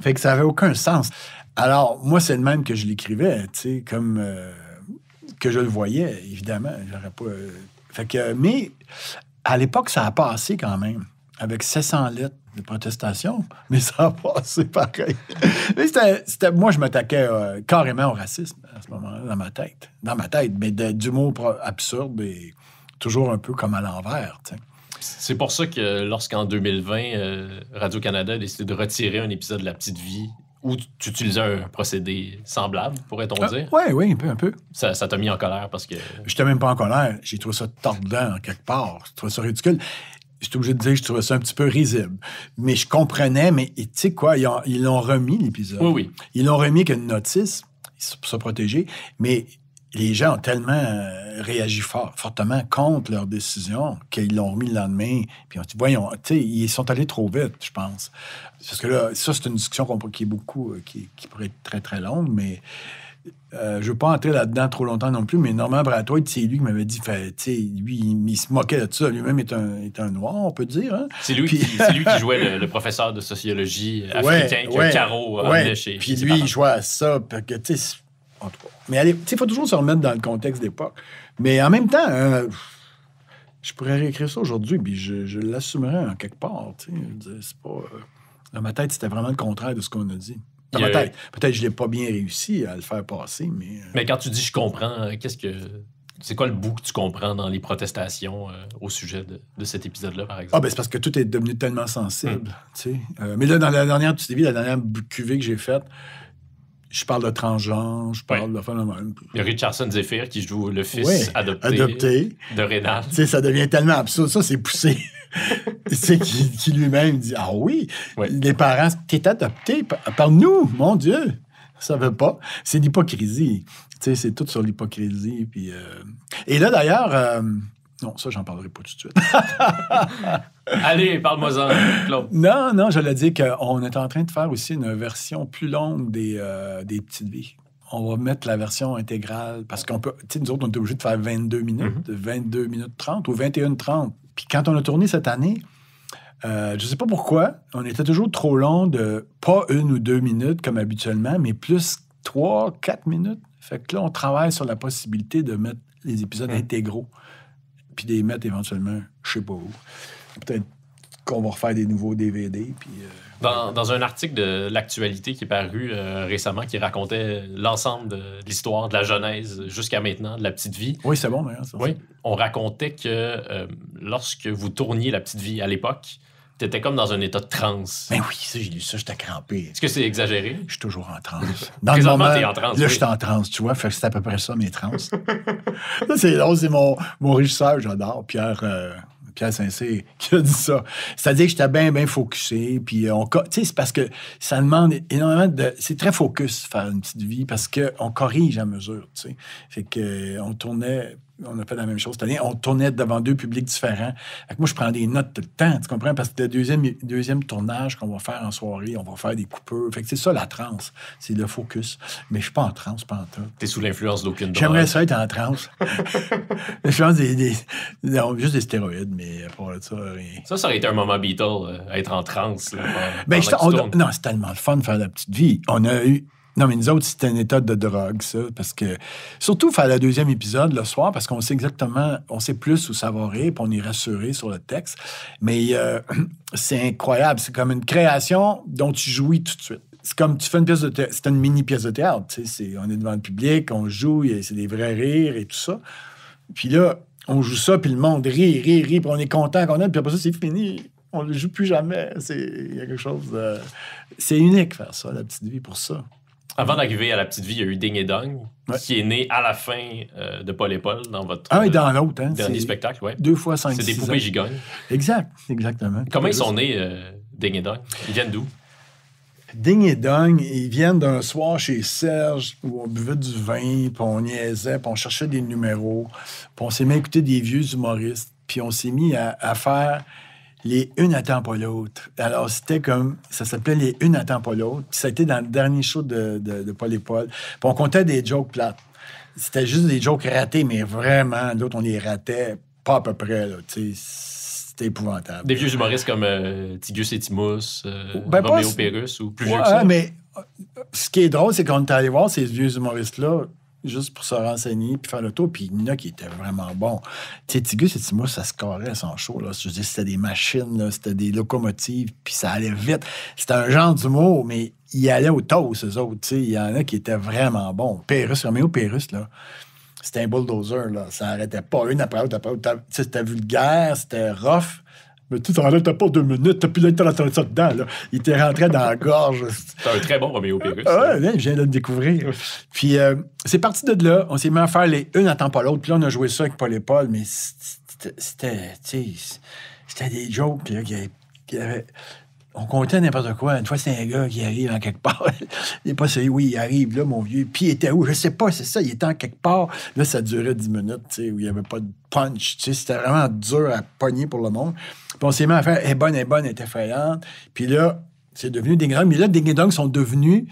Fait que ça avait aucun sens. Alors, moi, c'est le même que je l'écrivais, tu sais, comme euh, que je le voyais, évidemment. J'aurais pas. fait que, mais à l'époque, ça a passé quand même, avec 700 lettres des protestations, [laughs] mais ça a passé pareil. mais moi, je m'attaquais euh, carrément au racisme à ce moment-là, dans ma tête. Dans ma tête, mais d'humour absurde et toujours un peu comme à l'envers. C'est pour ça que lorsqu'en 2020, euh, Radio-Canada a décidé de retirer un épisode de La Petite Vie où tu utilisais un procédé semblable, pourrait-on ah, dire? Oui, oui, un peu, un peu. Ça, t'a mis en colère parce que... Je J'étais même pas en colère. J'ai trouvé ça tordant, quelque part. J'ai trouvé ça ridicule j'étais obligé de dire que je trouvais ça un petit peu risible. Mais je comprenais, mais tu sais quoi, ils, l'ont remis l'épisode. Oui, oui. Ils l'ont remis avec une notice pour se protéger, mais les gens ont tellement euh, réagi fort, fortement contre leur décision qu'ils l'ont remis le lendemain. Puis on dit, voyons, tu sais, ils sont allés trop vite, je pense. Parce que là, ça, c'est une discussion qui est beaucoup, euh, qui, qui pourrait être très, très longue, mais je euh, je veux pas entrer là-dedans trop longtemps non plus, mais Normand Brathwaite, c'est lui qui m'avait dit, fait, lui, il, se moquait de ça. Lui-même est un, noir, on peut dire. Hein. C'est lui, lui, qui jouait le, professeur de sociologie [laughs] africain qui a un carreau chez Puis lui, il jouait à ça. Que, en tout cas. Mais il faut toujours se remettre dans le contexte d'époque. Mais en même temps, euh, je pourrais réécrire ça aujourd'hui, puis je, l'assumerais en quelque part. C'est pas, euh, dans ma tête, c'était vraiment le contraire de ce qu'on a dit. Peut-être que je l'ai pas bien réussi à le faire passer, mais. Euh, mais quand tu dis je comprends, euh, qu'est-ce que. C'est quoi le bout que tu comprends dans les protestations euh, au sujet de, cet épisode-là, par exemple? Ah, ben c'est parce que tout est devenu tellement sensible. Hmm. mais là, dans la dernière tu la dernière cuvée que j'ai faite, je parle de transgenre, je parle de phénomène. Il y Richardson Zephyr qui joue le fils adopté adopté, adopté, de Rénal. ça devient tellement absurde. Ça, c'est poussé c'est qui, qui lui-même dit Ah oui, les parents, t'es adopté par, nous, mon Dieu. Ça veut pas. C'est l'hypocrisie. Tu sais, c'est tout sur l'hypocrisie. Puis, euh. Et là, d'ailleurs, euh, non, ça, j'en parlerai pas tout de suite. [laughs] Allez, parle-moi-en, Claude. Non, non, je l'ai dit qu'on est en train de faire aussi une version plus longue euh, des, petites vies on va mettre la version intégrale parce qu'on peut, tu sais, nous autres, on est obligé de faire 22 minutes, 22 mm-hmm. minutes 30 ou 21 30 puis quand on a tourné cette année, euh, je ne sais pas pourquoi, on était toujours trop long de pas une ou deux minutes comme habituellement, mais plus trois, quatre minutes. Fait que là, on travaille sur la possibilité de mettre les épisodes hmm. intégraux, puis de mettre éventuellement, je sais pas où. Peut-être qu'on va refaire des nouveaux DVD, puis. Euh, dans, un article de l'actualité qui est paru euh, récemment, qui racontait l'ensemble de l'histoire de la Genèse jusqu'à maintenant, de la petite vie. Oui, c'est bon, Oui, on racontait que euh, lorsque vous tourniez la petite vie à l'époque, T'étais comme dans un état de transe. Ben oui, ça, j'ai lu ça, j'étais crampé. Est-ce que c'est exagéré? Je suis toujours en transe. [laughs] Dans le en là, je suis en transe, tu vois, fait c'est à peu près ça, mes trans. [laughs] c'est c'est mon, mon régisseur, j'adore, Pierre... Euh, Pierre Saint-Cyr qui a dit ça. C'est-à-dire que j'étais bien, bien focusé. Puis euh, on. Tu sais, c'est parce que ça demande énormément de. C'est très focus faire une petite vie parce qu'on corrige à mesure, tu sais. Fait qu'on euh, tournait on a fait la même chose cette année. On tournait devant deux publics différents. moi, je prends des notes tout le temps, tu comprends? Parce que le deuxième, deuxième tournage qu'on va faire en soirée, on va faire des coupeurs. Fait que c'est ça la transe. C'est le focus. Mais je suis pas en transe, pas en T'es sous l'influence d'aucune drogue? J'aimerais ça être en transe. [laughs] je des, juste des stéroïdes, mais pour ça, rien. Ça, ça aurait été un moment Beatle, euh, être en transe. Ben, non, c'est tellement le fun de faire la petite vie. On a eu non, mais nous autres, c'était un état de drogue, ça, parce que... Surtout faire le deuxième épisode le soir, parce qu'on sait exactement, on sait plus où ça va rire, puis on est rassuré sur le texte. Mais euh, [clears throat] c'est incroyable, c'est comme une création dont tu jouis tout de suite. C'est comme tu fais une pièce de théâtre, c'est une mini pièce de théâtre, tu on est devant le public, on joue, c'est des vrais rires et tout ça. Puis là, on joue ça, puis le monde rit, rit, rit, puis on est content qu'on aime, puis après ça, c'est fini on ne le joue plus jamais. C'est quelque chose C'est unique faire ça, la petite vie, pour ça. Avant d'arriver à la petite vie, il y a eu Ding et Dong, qui est né à la fin euh, de Paul et Paul dans votre Ah, euh, et dans l'autre hein, dernier spectacle, ouais. Deux fois cinq. C'est des poupées gigognes. Exact, exactement. Comment ils sont nés euh, Ding et Dong Ils viennent d'où Ding et Dong, ils viennent d'un soir chez Serge où on buvait du vin, puis on niaisait, puis on cherchait des numéros, puis on s'est mis à écouter des vieux humoristes, puis on s'est mis à faire les Une attend pas l'autre. Alors, c'était comme, ça s'appelait Les Une attend pas l'autre. Puis ça a été dans le dernier show de, Paul et Paul. Puis on comptait des jokes plates. C'était juste des jokes ratés, mais vraiment, l'autre on les ratait pas à peu près, tu sais. C'était épouvantable. Des vieux humoristes comme Tigus et Timus, euh, euh ben, Roméo Pérus ou plus ouais, vieux que ça. mais euh, ce qui est drôle, c'est qu'on est allé voir ces vieux humoristes-là juste pour se renseigner, puis faire le tour. Puis il y en a qui étaient vraiment bons. Tu sais, Tigus c'est moi, ça se carrait sans son show. Là. Je dis, c'était des machines, c'était des locomotives, puis ça allait vite. C'était un genre d'humour, mais il allait au taux ces autres. il y en a qui étaient vraiment bons. Pérus, Roméo Pérus, là c'était un bulldozer, là. Ça n'arrêtait pas une après l'autre, après l'autre. C'était vulgaire, c'était rough, mais tu t'enlèves t'as pas deux minutes, t'as plus de la ça dedans. Là. Il t'est rentré dans la gorge. C'est un très bon Roméo Pérus. Ah, hein, je viens de le découvrir. Puis euh, c'est parti de là. On s'est mis à faire les une temps pas l'autre. Puis là, on a joué ça avec Paul et Paul, mais c'était, c'était des jokes. Puis là, on comptait n'importe quoi. Une fois, c'est un gars qui arrive en quelque part. [laughs] il est pas sérieux. Oui, il arrive là, mon vieux. Puis il était où? Je sais pas, c'est ça. Il était en quelque part. Là, ça durait dix minutes, tu sais, où il n'y avait pas de punch. Tu sais, c'était vraiment dur à pogner pour le monde. Pensez-moi à faire, est bonne, est bonne, est effrayante. Puis là, c'est devenu des grands. Mais là, des guédongs sont devenus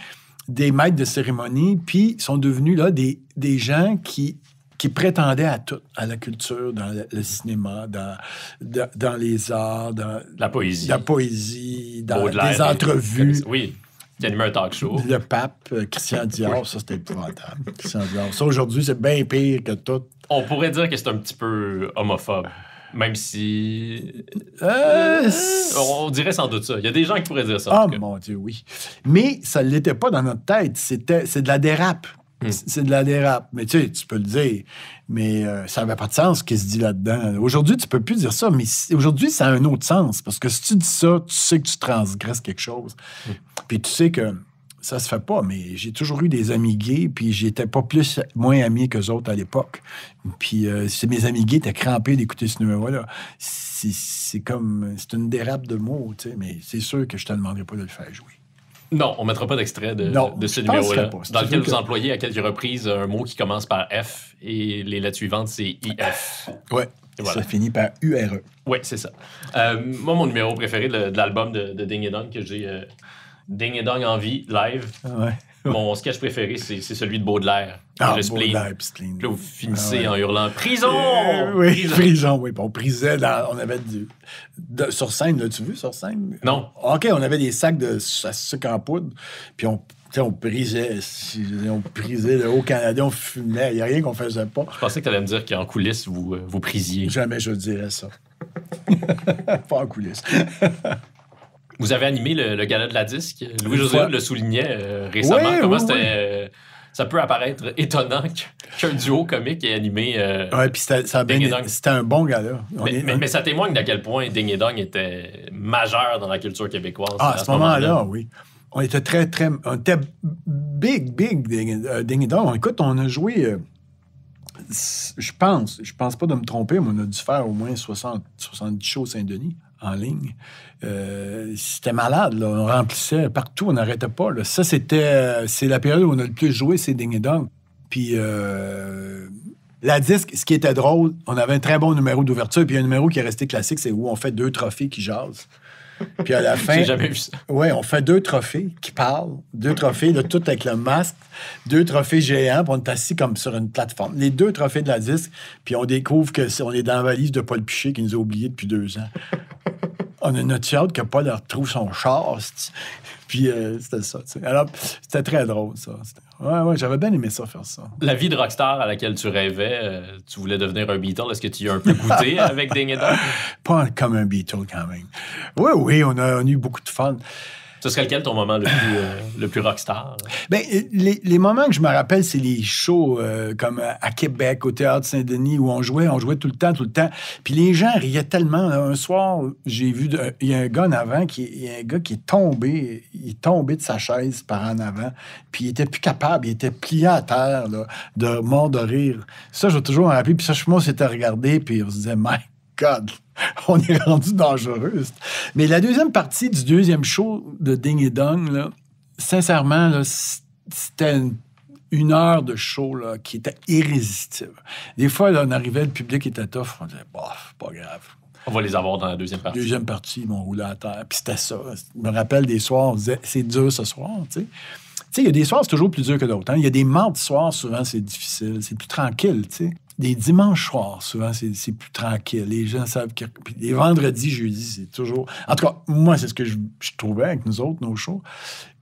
des maîtres de cérémonie, puis sont devenus là des, des gens qui qui prétendaient à tout, à la culture, dans le, cinéma, dans, dans, les arts, dans la poésie, la poésie dans les entrevues. Oui, qui animait un talk show. Le pape, euh, Christian Dior, ça c'était épouvantable. Christian Dior. Ça aujourd'hui, c'est bien pire que tout. On pourrait dire que c'est un petit peu homophobe. Même si. Euh, euh, on, dirait sans doute ça. Il y a des gens qui pourraient dire ça. Ah, oh, mon Dieu, oui. Mais ça ne l'était pas dans notre tête. C'était, c'est de la dérape. Hmm. C'est de la dérape. Mais tu sais, tu peux le dire. Mais euh, ça n'avait pas de sens ce qui se dit là-dedans. Aujourd'hui, tu peux plus dire ça, mais aujourd'hui, ça a un autre sens. Parce que si tu dis ça, tu sais que tu transgresses quelque chose. Hmm. Puis tu sais que ça se fait pas, mais j'ai toujours eu des amis gays, puis j'étais pas plus, moins ami qu'eux autres à l'époque. Puis euh, si mes amis gays étaient crampés d'écouter ce numéro-là. C'est comme, c'est une dérape de mots, tu sais, mais c'est sûr que je te demanderai pas de le faire jouer. Non, on mettra pas d'extrait de, ce numéro-là, dans lequel vous employez à quelques reprises un mot qui commence par F, et les lettres suivantes, c'est IF. Ouais, Ça finit par URE. Oui, c'est ça. Euh, moi, mon numéro préféré de, l'album de, Ding et Dong que j'ai euh, Ding et Dong en vie, live. Ah [laughs] Mon sketch préféré, c'est celui de Baudelaire. Ah, Baudelaire, vous finissez ah en hurlant Prison eh Oui, prison, oui. on prisait, on avait du. sur scène, l'as-tu vu sur scène Non. OK, on avait des sacs de sucre en poudre, puis on on prisait, on prisait le Haut-Canada, on fumait, il n'y a rien qu'on faisait pas. Je pensais que tu allais me dire qu'en coulisses, vous, euh, vous prisiez. Jamais je dirais ça. [laughs] pas en coulisses. [laughs] Vous avez animé le, gala de la disque. Louis-José le soulignait euh, récemment. Comment c'était. Euh, ça peut apparaître étonnant qu'un duo comique ait animé. Euh, puis c'était un bon gala. Mais, ça témoigne d'à quel point Ding et était majeur dans la culture québécoise. Ah, à ce, moment-là, oui. On était très, très. On était big, big, Ding, Écoute, on a joué. je pense, je pense pas de me tromper, mais on a dû faire au moins 60, 70 shows Saint-Denis en ligne. Euh, c'était malade, on remplissait partout, on n'arrêtait pas. Ça, c'était euh, c'est la période où on a le plus joué, c'est Ding Dong. Puis euh, la disque, ce qui était drôle, on avait un très bon numéro d'ouverture, puis un numéro qui est resté classique, c'est où on fait deux trophées qui jasent. Puis à la [laughs] fin. J'ai vu ça. Oui, on fait deux trophées qui parlent. Deux trophées, de tout avec le masque. Deux trophées géants, puis on est assis comme sur une plateforme. Les deux trophées de la disque, puis on découvre qu'on on est dans la valise de Paul Piché qui nous a oubliés depuis deux ans on a notre que qui pas leur trouve son char. Puis euh, c'était ça. Alors, c'était très drôle, ça. Ouais, ouais, j'avais bien aimé ça, faire ça. La vie de rockstar à laquelle tu rêvais, euh, tu voulais devenir un Beatle. Est-ce que tu y as un peu goûté [laughs] avec Ding Pas comme un Beatle, quand même. Oui, oui, on a, on a eu beaucoup de fun. Ce serait ton moment le plus, euh, le plus rockstar? Ben, les, moments que je me rappelle, c'est les shows euh, comme à Québec, au Théâtre Saint-Denis, où on jouait, on jouait tout le temps, tout le temps. Puis les gens riaient tellement. Un soir, j'ai vu, il y a un gars en avant, qui, il y a un gars qui est tombé, il est de sa chaise par en avant, puis il était plus capable, il était plié à terre, de mort de rire. Ça, je vais toujours en Puis ça, je on c'était regardé, puis on se disait, mec. God, [laughs] on est rendu dangereux. Mais la deuxième partie du deuxième show de Ding et Dong, là, sincèrement, là, c'était une, heure de show là, qui était irrésistible. Des fois, là, on arrivait, le public était tough, on disait, bof, pas grave. On va les avoir dans la deuxième partie. Deuxième partie, ils m'ont roulé à terre. Puis c'était ça. Je me rappelle des soirs, on disait, c'est dur ce soir, tu sais. Tu sais, il y a des soirs, c'est toujours plus dur que d'autres. Hein. Il y a des mardis soirs, souvent, c'est difficile, c'est plus tranquille, tu sais des dimanches soirs, souvent, c'est plus tranquille. Les gens savent que. Puis les vendredis, jeudi, c'est toujours. En tout cas, moi, c'est ce que je, trouvais avec nous autres, nos shows.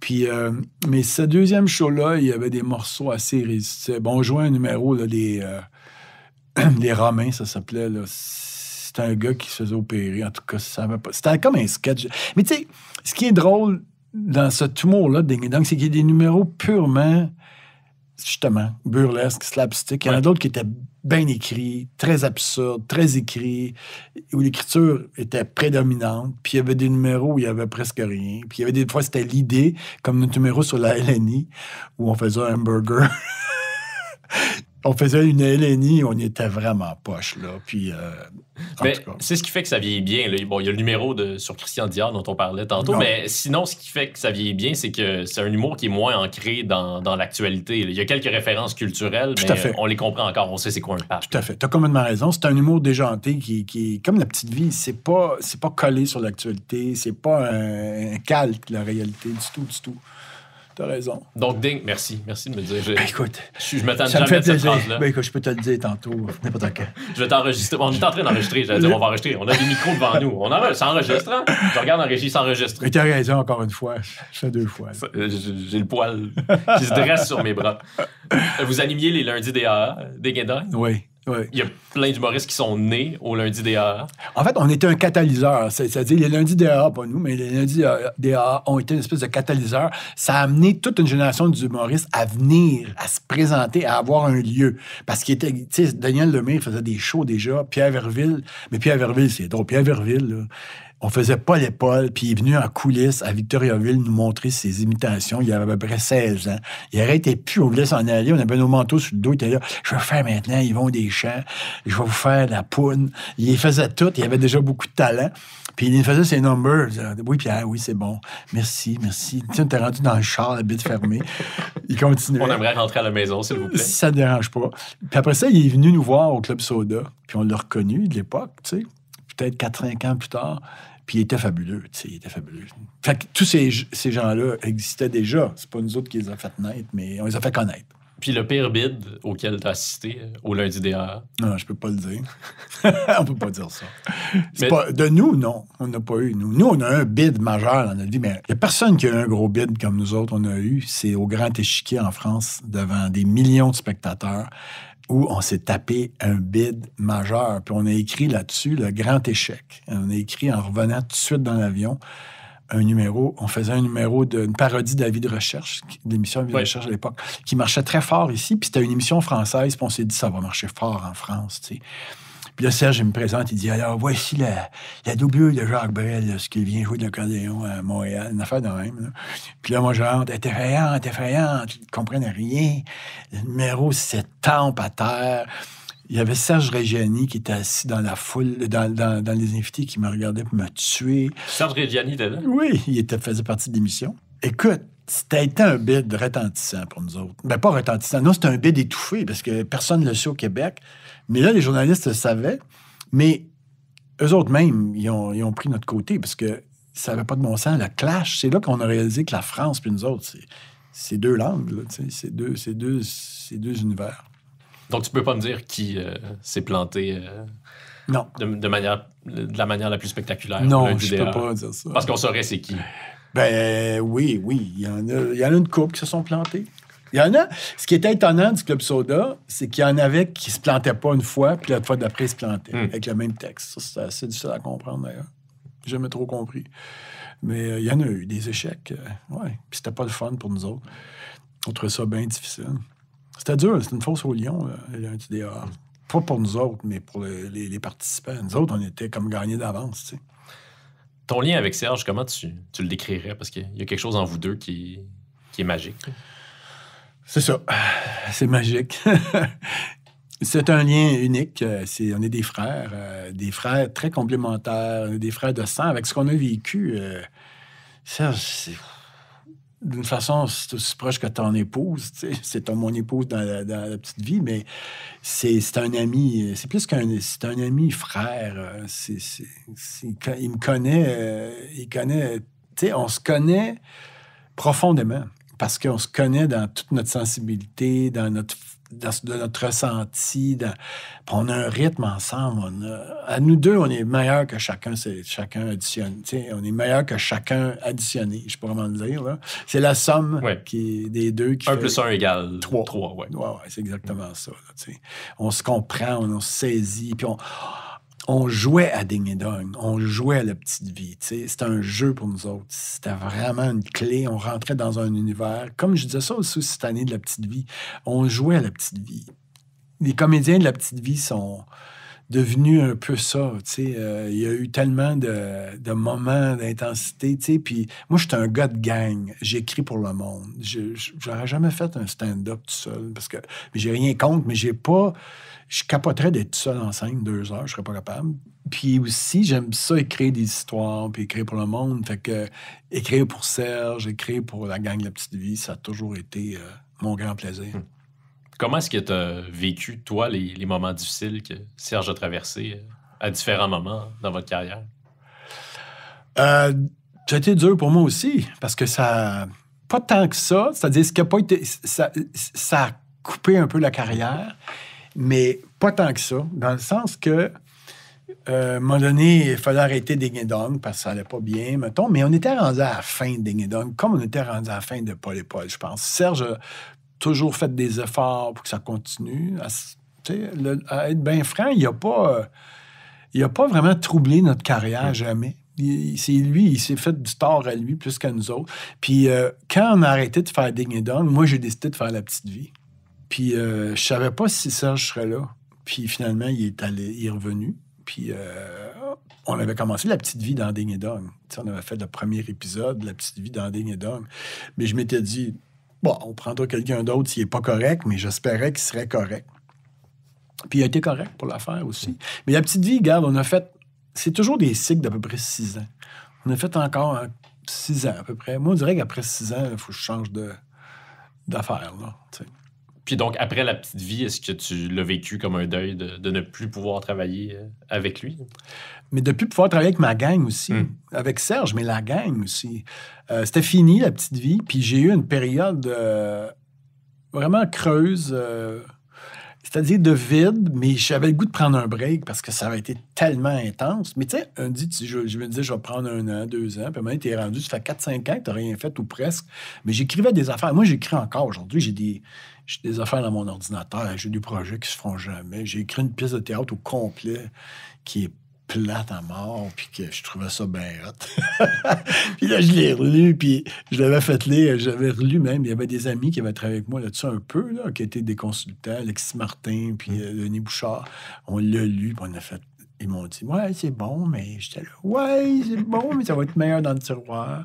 Puis, euh, mais ce deuxième show-là, il y avait des morceaux assez résistants. Bon, on jouait un numéro, là, des. Euh, [clears throat] des Romains, ça s'appelait. C'était un gars qui se faisait opérer. En tout cas, ça va pas. C'était comme un sketch. Mais tu sais, ce qui est drôle dans ce tumour là c'est qu'il y a des numéros purement justement, burlesque, slapstick. Il y en a d'autres qui étaient bien écrit, très absurde, très écrit, où l'écriture était prédominante, puis il y avait des numéros où il y avait presque rien, puis il y avait des fois, c'était l'idée, comme notre numéro sur la LNI, où on faisait un burger [laughs] on faisait une LNI, on était vraiment poche, là. Puis, euh, c'est ce qui fait que ça vieillit bien. Bon, il y a le numéro de, sur Christian Dior dont on parlait tantôt, mais sinon, ce qui fait que ça vieillit bien, c'est que c'est un humour qui est moins ancré dans, l'actualité. Il y a quelques références culturelles, mais on les comprend encore. On sait c'est quoi un parc. Tout à fait. Tu as complètement raison. C'est un humour déjanté qui, qui comme la petite vie, c'est pas, c'est pas collé sur l'actualité, c'est pas un, un calque, la réalité, du tout, du tout. T'as raison. Donc, Ding, merci. Merci de me dire. Je, ben, écoute, je, m'attends jamais à cette phrase-là. Ben, écoute, je peux te le dire tantôt, n'importe quand. [laughs] je vais t'enregistrer. On est en train d'enregistrer. on va enregistrer. On a des micros devant nous. On enregistre. S'enregistre. Hein? Je regarde en régie, s'enregistre. Mais t'as raison, encore une fois. Je fais deux fois. Euh, j'ai le poil qui se dresse sur mes bras. Vous animiez les lundis des AA, des Guédins? Oui. Il y a plein d'humoristes qui sont nés au lundi des En fait, on était un catalyseur. C'est-à-dire, les lundis des AA, pas nous, mais les lundis euh, des ont été une espèce de catalyseur. Ça a amené toute une génération d'humoristes à venir, à se présenter, à avoir un lieu. Parce qu'il était, tu sais, Daniel Lemire faisait des shows déjà, Pierre Verville. Mais Pierre Verville, c'est drôle. Pierre Verville, là, on faisait pas l'épaule, puis il est venu en coulisses à Victoriaville nous montrer ses imitations. Il avait à peu près 16 ans. Il arrêtait été pu, on voulait s'en aller, on avait nos manteaux sur le dos, il était là, je vais faire maintenant, ils vont des champs, je vais vous faire la poune. Il faisait tout, il avait déjà beaucoup de talent. Puis il faisait ses numbers. Oui, Pierre, oui, c'est bon. Merci, merci. Tu t'es rendu dans le char, la bite fermée. Il continuait. On aimerait rentrer à la maison, s'il vous plaît. Si ça ne dérange pas. Puis après ça, il est venu nous voir au Club Soda. Puis on l'a reconnu de l'époque, tu sais. Peut-être 4-5 ans plus tard il était fabuleux, tu sais, il était fabuleux. Fait tous ces, gens-là existaient déjà. C'est pas nous autres qui les avons fait naître, mais on les a fait connaître. Puis le pire bide auquel tu as assisté euh, au lundi DA? Non, je peux pas le dire. [laughs] on peut pas dire ça. Pas, de nous, non. On n'a pas eu, nous. Nous, on a un bide majeur dans notre vie, mais il n'y a personne qui a eu un gros bide comme nous autres, on a eu. C'est au Grand Échiquier en France, devant des millions de spectateurs où on s'est tapé un bid majeur. Puis on a écrit là-dessus le grand échec. On a écrit en revenant tout de suite dans l'avion un numéro, on faisait un numéro d'une parodie d'avis de recherche, d'émission de recherche à l'époque, qui marchait très fort ici. Puis c'était une émission française, puis on s'est dit ça va marcher fort en France. Tu puis là, Serge, il me présente, il dit ah, Alors, voici la, la doublure de Jacques Brel, ce qui vient jouer de l'accordéon à Montréal, une affaire de même. Puis là, moi, je rentre, effrayante, effrayante, ils ne comprennent rien. Le numéro, c'est tant à terre. Il y avait Serge Régiani qui était assis dans la foule, dans, dans, les invités, qui me regardait pour me tuer. Serge Régiani était là? Oui, il était, faisait partie de l'émission. Écoute, c'était un bide retentissant pour nous autres. mais ben, pas retentissant, non, c'était un bide étouffé parce que personne ne le sait au Québec. Mais là, les journalistes le savaient, mais eux autres même, ils ont, pris notre côté parce que ça n'avait pas de bon sens. la clash, c'est là qu'on a réalisé que la France puis nous autres, c'est deux langues, c'est deux, univers. Donc, tu peux pas me dire qui euh, s'est planté euh, De, manière, de la manière la plus spectaculaire. Non, je peux pas dire ça. Parce qu'on saurait c'est qui. Ben oui, oui. Il y, en a, il y en a une couple qui se sont plantés. Il y en a. Ce qui était étonnant du Club Soda, c'est qu'il y en avait qui se plantaient pas une fois, puis la fois d'après, ils se plantaient hmm. avec le même texte. Ça, c'est assez difficile à comprendre, d'ailleurs. J'ai jamais trop compris. Mais euh, il y en a eu des échecs. Euh, ouais. Puis c'était pas le fun pour nous autres. On trouvait ça bien difficile. C'était dur. C'était une force au lion, un TDA. Pas pour nous autres, mais pour les, participants. Nous autres, on était comme gagnés d'avance, Ton lien avec Serge, comment tu, le décrirais? Parce qu'il y a quelque chose en vous deux qui, qui est magique. C'est ça. [sighs] C'est magique. [laughs] C'est un lien unique. Euh, on est des frères, euh, des frères très complémentaires, des frères de sang. Avec ce qu'on a vécu, euh, c'est d'une façon, c'est aussi proche que ton épouse. C'est mon épouse dans la, petite vie, mais c'est un ami. C'est plus qu'un c'est un ami frère. il me connaît, il connaît. on se connaît profondément parce qu'on se connaît dans toute notre sensibilité, dans notre dans, de notre ressenti. on a un rythme ensemble. à nous deux, on est meilleur que chacun, chacun additionné. On est meilleur que chacun additionné, je pourrais le dire. C'est la somme qui, des deux qui. 1 plus un égale 3. 3 ouais. c'est exactement ça. on se comprend, on, on se saisit, puis on on jouait à Ding Dong, on jouait à la petite vie. C'était un jeu pour nous autres. C'était vraiment une clé. On rentrait dans un univers. Comme je disais ça aussi cette année de la petite vie, on jouait à la petite vie. Les comédiens de la petite vie sont devenus un peu ça. Euh, il y a eu tellement de, moments d'intensité. Puis moi, j'étais un gars de gang. J'écris pour le monde. Je n'aurais jamais fait un stand-up tout seul parce que j'ai rien contre, mais j'ai pas je capoterais d'être seul en scène deux heures, je serais pas capable. Puis aussi, j'aime ça écrire des histoires, puis écrire pour le monde. Fait que euh, écrire pour Serge, écrire pour la gang La Petite Vie, ça a toujours été euh, mon grand plaisir. Hmm. Comment est-ce que tu as vécu, toi, les, moments difficiles que Serge a traversés euh, à différents moments dans votre carrière? Euh, ça a été dur pour moi aussi, parce que ça. Pas tant que ça, c'est-à-dire, ce qui a pas été. Ça, ça a coupé un peu la carrière mais pas tant que ça, dans le sens que, euh, à un moment donné, il fallait arrêter Ding parce que ça n'allait pas bien, mettons, mais on était rendu à la fin de Ding comme on était rendu à la fin de Paul et Paul, je pense. Serge a toujours fait des efforts pour que ça continue. À, être bien franc, il n'a pas, a pas vraiment troublé notre carrière jamais. C'est lui, il s'est fait du tort à lui plus qu'à nous autres. Puis euh, quand on a arrêté de faire Ding Dong, moi j'ai décidé de faire la petite vie. Puis euh, je savais pas si Serge serait là. Puis finalement, il est allé, il est revenu. Puis euh, on avait commencé la petite vie dans Ding et Dong. on avait fait le premier épisode la petite vie dans Ding et Dong. Mais je m'étais dit, bon, on prendra quelqu'un d'autre s'il n'est pas correct, mais j'espérais qu'il serait correct. Puis il a été correct pour l'affaire aussi. Mais la petite vie, regarde, on a fait. C'est toujours des cycles d'à peu près six ans. On a fait encore six ans à peu près. Moi, on dirait qu'après six ans, il faut que je change d'affaire, Là, tu sais. Puis donc, après la petite vie, est-ce que tu l'as vécu comme un deuil de, ne plus pouvoir travailler euh, avec lui? Mais de plus pouvoir travailler avec ma gang aussi, hmm. avec Serge, mais la gang aussi. Euh, c'était fini, la petite vie, puis j'ai eu une période euh, vraiment creuse, c'est-à-dire de vide, mais j'avais le goût de prendre un break parce que ça avait été tellement intense. Mais tu sais, un dit, je, me disais, je vais prendre un an, deux ans, puis maintenant, es rendu, ça fait 4-5 ans que n'as rien fait ou presque. Mais j'écrivais des affaires. Moi, j'écris encore aujourd'hui, j'ai des j'ai des affaires dans mon ordinateur, j'ai des projets qui se feront jamais. J'ai écrit une pièce de théâtre au complet qui est plate à mort, puis que je trouvais ça bien hot. [laughs] puis là, je l'ai relu, puis je l'avais fait lire, j'avais relu même. Il y avait des amis qui avaient travaillé avec moi là-dessus un peu, qui étaient des consultants, Alexis Martin, puis hum. euh, Denis Bouchard. On l'a lu, puis on a fait ils m'ont dit, ouais, c'est bon, mais j'étais là, ouais, c'est bon, mais ça va être meilleur dans le tiroir.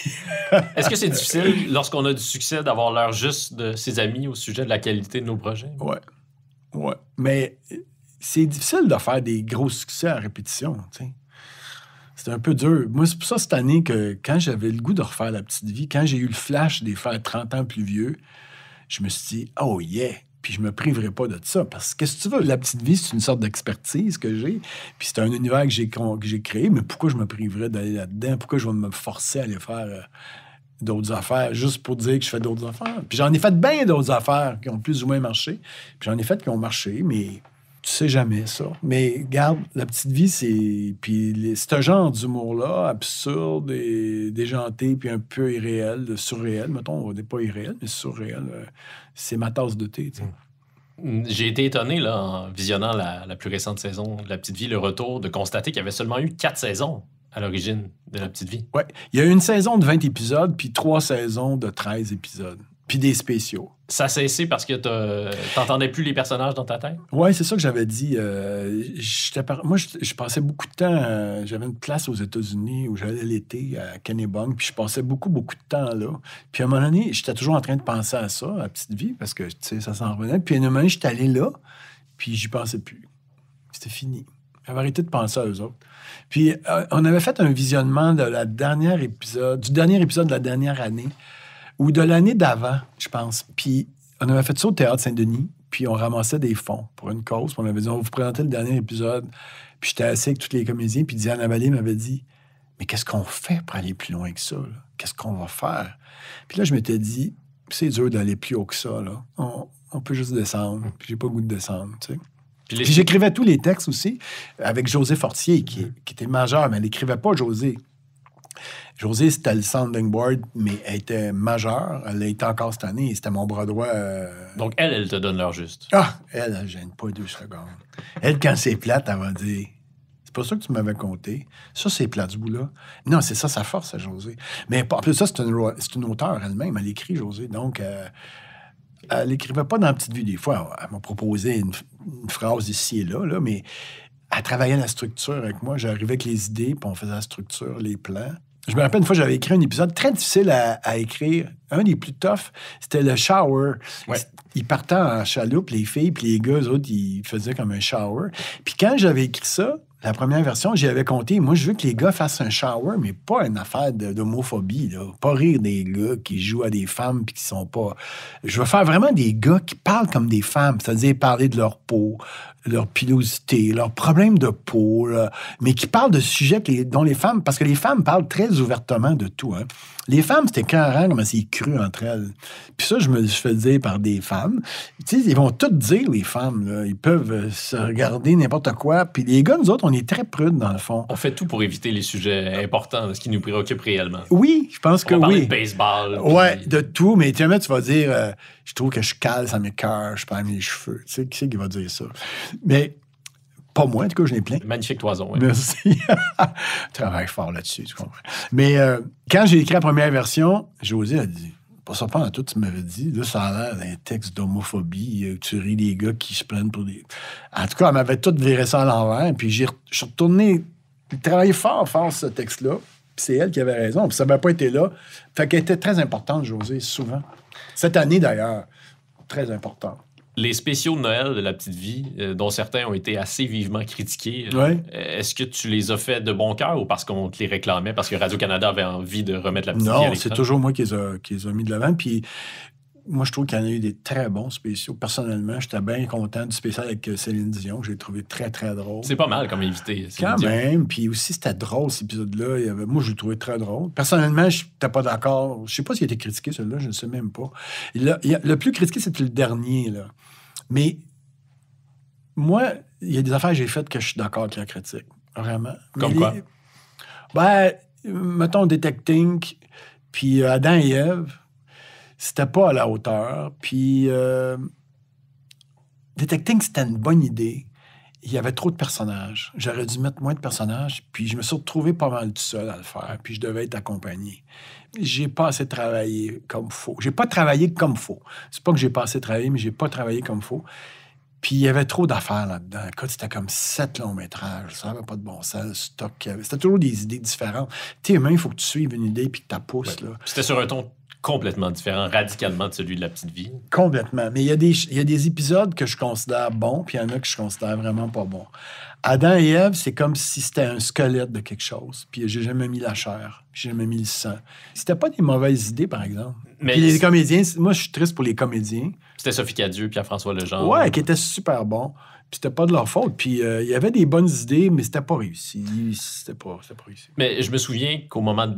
[laughs] Est-ce que c'est difficile, lorsqu'on a du succès, d'avoir l'air juste de ses amis au sujet de la qualité de nos projets? Ouais. Ouais. Mais c'est difficile de faire des gros succès à répétition, tu un peu dur. Moi, c'est pour ça, cette année, que quand j'avais le goût de refaire La Petite Vie, quand j'ai eu le flash des faire 30 ans plus vieux, je me suis dit, oh yeah, puis je me priverai pas de ça. Parce que, qu'est-ce que tu veux? La petite vie, c'est une sorte d'expertise que j'ai. Puis c'est un univers que j'ai, que créé. Mais pourquoi je me priverai d'aller là-dedans? Pourquoi je vais me forcer à aller faire euh, d'autres affaires juste pour dire que je fais d'autres affaires? Puis j'en ai fait bien d'autres affaires qui ont plus ou moins marché. Puis j'en ai fait qui ont marché, mais tu sais jamais ça. Mais garde, la petite vie, c'est. Puis c'est ce genre d'humour-là, absurde et déjanté, puis un peu irréel, surréel, mettons, on n'est pas irréel, mais surréel, euh, c'est ma tasse de thé. Mm. J'ai été étonné là, en visionnant la, la, plus récente saison de La Petite Vie, le retour, de constater qu'il y avait seulement eu quatre saisons à l'origine de La Petite Vie. Oui, il y a eu une saison de 20 épisodes, puis trois saisons de 13 épisodes puis des spéciaux. Ça cessé parce que t'entendais plus les personnages dans ta tête? Oui, c'est ça que j'avais dit. Euh, moi, je, passais beaucoup de temps. Euh, j'avais une classe aux États-Unis où j'allais l'été à Kennebunk, puis je passais beaucoup, beaucoup de temps là. Puis à un moment donné, j'étais toujours en train de penser à ça, à Petite Vie, parce que ça s'en revenait. Puis à un moment donné, j'étais allé là, puis j'y pensais plus. C'était fini. J'avais arrêté de penser à eux autres. Puis euh, on avait fait un visionnement de la dernière épisode, du dernier épisode de la dernière année ou de l'année d'avant, je pense. Puis on avait fait ça au Théâtre Saint-Denis, puis on ramassait des fonds pour une cause. Puis on avait dit, on vous présenter le dernier épisode. Puis j'étais assis avec tous les comédiens, puis Diane Ballé m'avait dit, mais qu'est-ce qu'on fait pour aller plus loin que ça? Qu'est-ce qu'on va faire? Puis là, je m'étais dit, c'est dur d'aller plus haut que ça. On, peut juste descendre, puis j'ai pas le goût de descendre, tu sais. Puis, j'écrivais tous les textes aussi avec José Fortier, qui, qui était majeur, mais elle n'écrivait pas José. José, c'était le sounding board, mais elle était majeure. Elle est été encore cette année. C'était mon bras droit. Euh, Donc, elle, elle te donne l'heure juste. Ah, elle, elle gêne pas deux secondes. Elle, quand c'est plate, elle va dire c'est pas ça que tu m'avais compté. Ça, c'est plat du bout, là. Non, c'est ça sa force à José. Mais en plus, ça, c'est une, une auteure elle-même. Elle écrit, José. Donc, euh, elle n'écrivait pas dans la petite vue des fois. Elle m'a proposé une, phrase ici et là, là, mais elle travaillait la structure avec moi. J'arrivais avec les idées, puis on faisait la structure, les plans. Je me rappelle une fois, j'avais écrit un épisode très difficile à, écrire. Un des plus tough, c'était le shower. Ouais. Ils partaient en chaloupe, les filles, puis les gars, eux autres, ils faisaient comme un shower. Puis quand j'avais écrit ça, la première version, j'y avais compté. Moi, je veux que les gars fassent un shower, mais pas une affaire d'homophobie. Pas rire des gars qui jouent à des femmes puis qui sont pas. Je veux faire vraiment des gars qui parlent comme des femmes, c'est-à-dire parler de leur peau, leur pilosité, leur problème de peau, mais qui parlent de sujets dont les femmes, parce que les femmes parlent très ouvertement de tout. Hein. Les femmes, c'était carrément comment c'est cru entre elles. Puis ça, je me fais dire par des femmes. Tu sais, ils vont tout dire, les femmes. Ils peuvent euh, se regarder n'importe quoi. Puis les gars, nous autres, on est très prudes, dans le fond. On fait tout pour éviter les sujets importants, ce qui nous préoccupe réellement. Oui, je pense que oui. On de baseball. Ouais, de tout. Mais tu tu vas dire... Euh, je trouve que je à ça cœurs, je perds mes cheveux. Tu sais, qui c'est qui va dire ça? Mais pas moi, en tout cas, je n'ai plein. Magnifique toison, oui. Merci. [laughs] Travaille fort là-dessus, tu comprends. Mais euh, quand j'ai écrit la première version, José a dit pas surprenant à tout, tu m'avais dit. Là, ça a l'air d'un texte d'homophobie. Euh, tu ris des gars qui se plaignent pour des. En tout cas, elle m'avait tout viré ça à l'envers. Puis j'ai suis retourné travaillé fort, fort ce texte-là. Puis c'est elle qui avait raison. Puis ça n'avait pas été là. Fait qu'elle était très importante, José, souvent. Cette année, d'ailleurs, très importante. Les spéciaux de Noël de la petite vie, euh, dont certains ont été assez vivement critiqués, euh, est-ce que tu les as fait de bon cœur ou parce qu'on te les réclamait, parce que Radio-Canada avait envie de remettre la petite vie Non, c'est toujours moi qui les ai mis de l'avant. Puis moi, je trouve qu'il y en a eu des très bons spéciaux. Personnellement, j'étais bien content du spécial avec euh, Céline Dion, que j'ai trouvé très, très drôle. C'est pas mal comme invité. Céline Quand même. Puis aussi, c'était drôle, cet épisode-là. Moi, je l'ai trouvé très drôle. Personnellement, je n'étais pas d'accord. Je sais pas s'il a été critiqué, celui-là, je ne sais même pas. Le plus critiqué, c'était le dernier. Là. Mais moi, il y a des affaires que j'ai faites que je suis d'accord avec la critique. Vraiment. Comme quoi? Ben, mettons, Detecting, puis euh, Adam et Ève c'était pas à la hauteur. Puis détectant euh, Detecting, c'était une bonne idée. Il y avait trop de personnages. J'aurais dû mettre moins de personnages. Puis je me suis retrouvé pas mal tout seul à le faire. Puis je devais être accompagné. J'ai pas assez travaillé comme faut. J'ai pas travaillé comme faut. C'est pas que j'ai pas assez travaillé, mais j'ai pas travaillé comme faux. Puis il y avait trop d'affaires là-dedans. c'était comme sept longs métrages. Ça n'avait pas de bon sens, stock C'était toujours des idées différentes. es humain, il faut que tu suives une idée puis que tu la pousses. C'était sur un ton complètement différent, radicalement de celui de la petite vie. Complètement. Mais il y, a des, il y a des épisodes que je considère bons, puis il y en a que je considère vraiment pas bons. Adam et Ève, c'est comme si c'était un squelette de quelque chose. Puis j'ai jamais mis la chair, j'ai jamais mis le sang. C'était pas des mauvaises idées, par exemple. Mais puis les comédiens, moi, je suis triste pour les comédiens. C'était Sophie Cadieux, puis françois Lejean. Ouais, qui était super bon c'était pas de leur faute. Puis euh, il y avait des bonnes idées, mais c'était pas réussi. C'était pas, pas réussi. Mais je me souviens qu'au moment de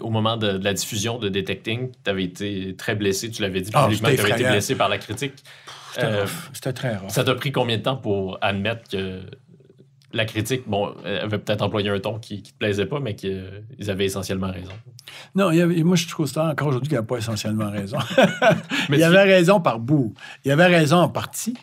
au moment de, la diffusion de Detecting, tu avais été très blessé, tu l'avais dit ah, publiquement, tu avais été blessé par la critique. Euh, c'était très rare. Ça t'a pris combien de temps pour admettre que la critique, bon, avait peut-être employé un ton qui ne te plaisait pas, mais qu'ils avaient essentiellement raison. Non, moi, je trouve ça encore aujourd'hui qu'il a pas essentiellement raison. [laughs] mais il avait raison par bout. Il y avait raison en partie,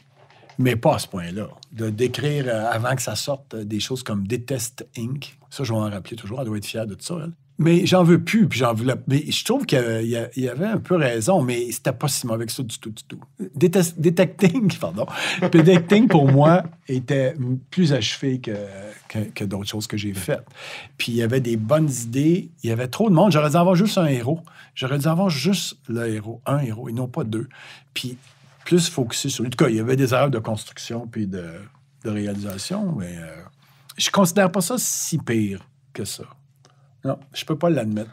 mais pas à ce point-là. De décrire euh, avant que ça sorte euh, des choses comme Déteste Inc. Ça, je vais en rappeler toujours. Elle doit être fière de tout ça, elle. Mais j'en veux plus, puis j'en Mais je trouve qu'il euh, y, avait un peu raison, mais c'était pas si mauvais que ça du tout, du tout. detecting, [laughs] pardon. detecting, pour moi, était plus achevé que, que, d'autres choses que j'ai faites. Puis il y avait des bonnes idées, il y avait trop de monde. J'aurais dû avoir juste un héros. J'aurais dû avoir juste le héros, un héros, et non pas deux. Puis plus focusé sur lui. En tout cas, il y avait des erreurs de construction puis de, de réalisation, mais euh, je considère pas ça si pire que ça. Non, je peux pas l'admettre.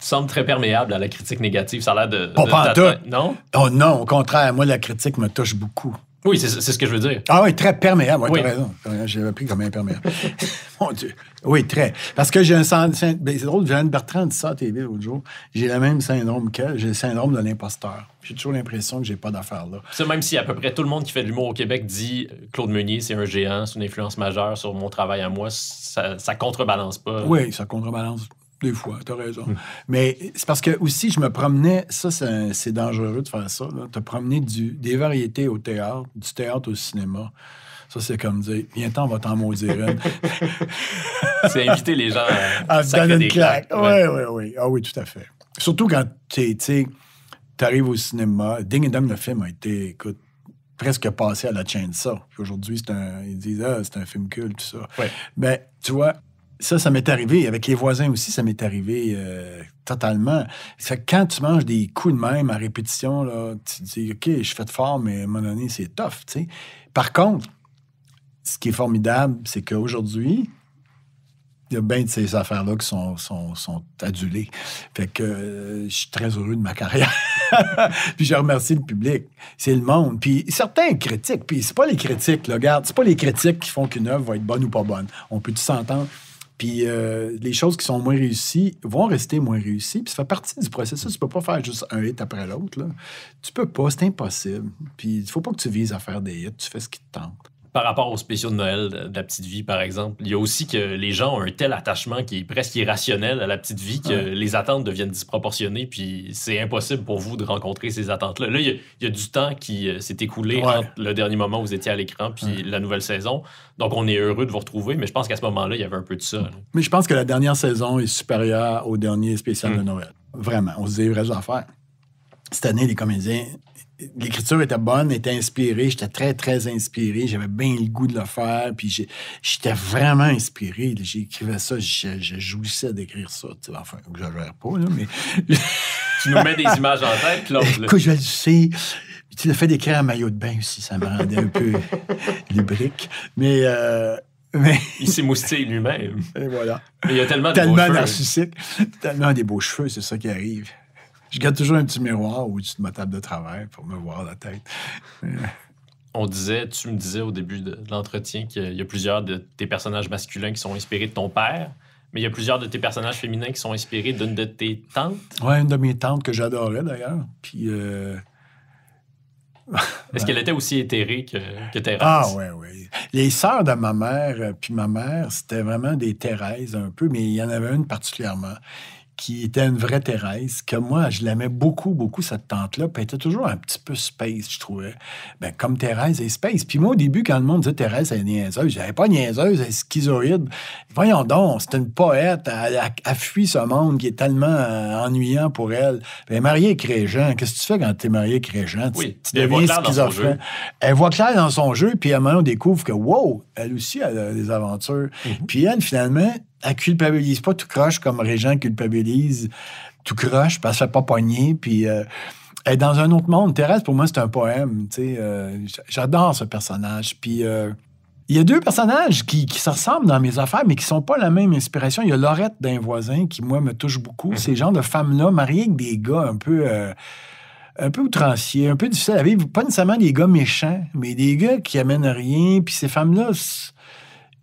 Tu sembles très perméable à la critique négative. Ça a l'air de. Pas Non? Oh non, au contraire, moi, la critique me touche beaucoup. Oui, c'est ce que je veux dire. Ah oui, très perméable. oui, t'as raison. Euh, j'avais pris comme imperméable. [laughs] Mon Dieu. Oui, très. Parce que j'ai un syndrome. Ben, c'est drôle, Jeanne Bertrand dit ça à TV l'autre jour. J'ai le même syndrome qu'elle. J'ai le syndrome de l'imposteur. J'ai toujours l'impression que j'ai pas d'affaires là. Ça, même si à peu près tout le monde qui fait de l'humour au Québec dit euh, Claude Meunier, c'est un géant, c'est une influence majeure sur mon travail à moi, ça, ça contrebalance pas. Oui, ça contrebalance des fois, as raison. Mm. Mais c'est parce que aussi, je me promenais, ça, c'est dangereux de faire ça, te promener du, des variétés au théâtre, du théâtre au cinéma. Ça, c'est comme dire, viens on va t'en maudire une. [laughs] c'est inviter les gens à, se [laughs] donner une claque. Oui, oui, oui. Ah oui, tout à fait. Surtout quand tu arrives au cinéma. Ding et Dong, le film a été, écoute, presque passé à la chaîne ça. Aujourd'hui, c'est un, ils disent, ah, c'est un film culte, tout ça. Ouais. Ben, tu vois, ça, ça m'est arrivé. Avec les voisins aussi, ça m'est arrivé euh, totalement. Fait quand tu manges des coups de même à répétition, là, tu te dis, OK, je fais de fort, mais à un moment donné, c'est tough. Par contre, ce qui est formidable, c'est qu'aujourd'hui, il y a bien de ces affaires-là qui sont, sont, sont, adulées. Fait que euh, je suis très heureux de ma carrière. [laughs] puis je remercie le public. C'est le monde. Puis certains critiques. Puis c'est pas les critiques, là, regarde. C'est pas les critiques qui font qu'une œuvre va être bonne ou pas bonne. On peut tout s'entendre. Puis euh, les choses qui sont moins réussies vont rester moins réussies. Puis ça fait partie du processus. Tu ne peux pas faire juste un hit après l'autre. Tu peux pas, c'est impossible. Puis il ne faut pas que tu vises à faire des hits. Tu fais ce qui te tente par rapport aux spéciaux de Noël de la petite vie, par exemple. Il y a aussi que les gens ont un tel attachement qui est presque irrationnel à la petite vie que les attentes deviennent disproportionnées, puis c'est impossible pour vous de rencontrer ces attentes-là. Là, il y, a du temps qui euh, s'est écoulé entre le dernier moment où vous étiez à l'écran puis la nouvelle saison. Donc, on est heureux de vous retrouver, mais je pense qu'à ce moment-là, il y avait un peu de ça. Mais je pense que la dernière saison est supérieure au dernier spécial hmm. de Noël. Vraiment, on se dit reste à faire. Cette année, les comédiens l'écriture était bonne, était inspirée. J'étais très, très inspiré. J'avais bien le goût de le faire. Puis j'étais vraiment inspiré. J'écrivais ça. Je, jouissais d'écrire ça. Enfin, je ne pas, mais. [laughs] tu nous mets des images en tête, Claude. Écoute, je le sais. Tu le fait d'écrire un maillot de bain aussi, ça me rendait un peu [laughs] lubrique. Mais. Euh, [laughs] il s'est moustillé lui-même. Et voilà. il y a tellement, tellement de beaux cheveux. Tellement de beaux cheveux, c'est ça qui arrive. Je garde toujours un petit miroir au-dessus de ma table de travail pour me voir la tête. [laughs] On disait, tu me disais au début de l'entretien qu'il y a plusieurs de tes personnages masculins qui sont inspirés de ton père. Mais il y a plusieurs de tes personnages féminins qui sont inspirés d'une de tes tantes. Oui, une de mes tantes que j'adorais d'ailleurs. Puis. Euh, [laughs] Est-ce qu'elle était aussi éthérée que, que Thérèse? Ah, oui, oui. Les sœurs de ma mère, euh, puis ma mère, c'était vraiment des Thérèse un peu, mais il y en avait une particulièrement qui était une vraie Thérèse, que moi, je l'aimais beaucoup, beaucoup, cette tante-là, puis elle était toujours un petit peu space, je trouvais. Ben, comme Thérèse est space. Puis moi, au début, quand le monde disait Thérèse, elle est niaiseuse, j'avais pas niaiseuse, elle est schizoïde. Voyons donc, c'est une poète, elle, a ce monde qui est tellement euh, ennuyant pour elle. Ben, mariée avec Régent, qu'est-ce que tu fais quand t'es mariée avec Régent? tu, deviens schizophrène. Elle voit clair dans son jeu, puis à un moment, on découvre que, wow, elle aussi, elle a des aventures. Mm-hmm. Puis elle, finalement, elle culpabilise pas tout croche comme Régent culpabilise tout croche parce qu'elle fait pas pogner. Puis euh, elle est dans un autre monde. Thérèse, pour moi, c'est un poème. Euh, j'adore ce personnage. Puis euh, il y a deux personnages qui, qui, se ressemblent dans mes affaires, mais qui sont pas la même inspiration. Il y a Laurette d'un voisin qui, moi, me touche beaucoup. Mm-hmm. Ces genres de femmes-là, mariées avec des gars un peu. un peu outranciers, un peu difficiles à vivre. Pas nécessairement des gars méchants, mais des gars qui amènent rien. Puis ces femmes-là,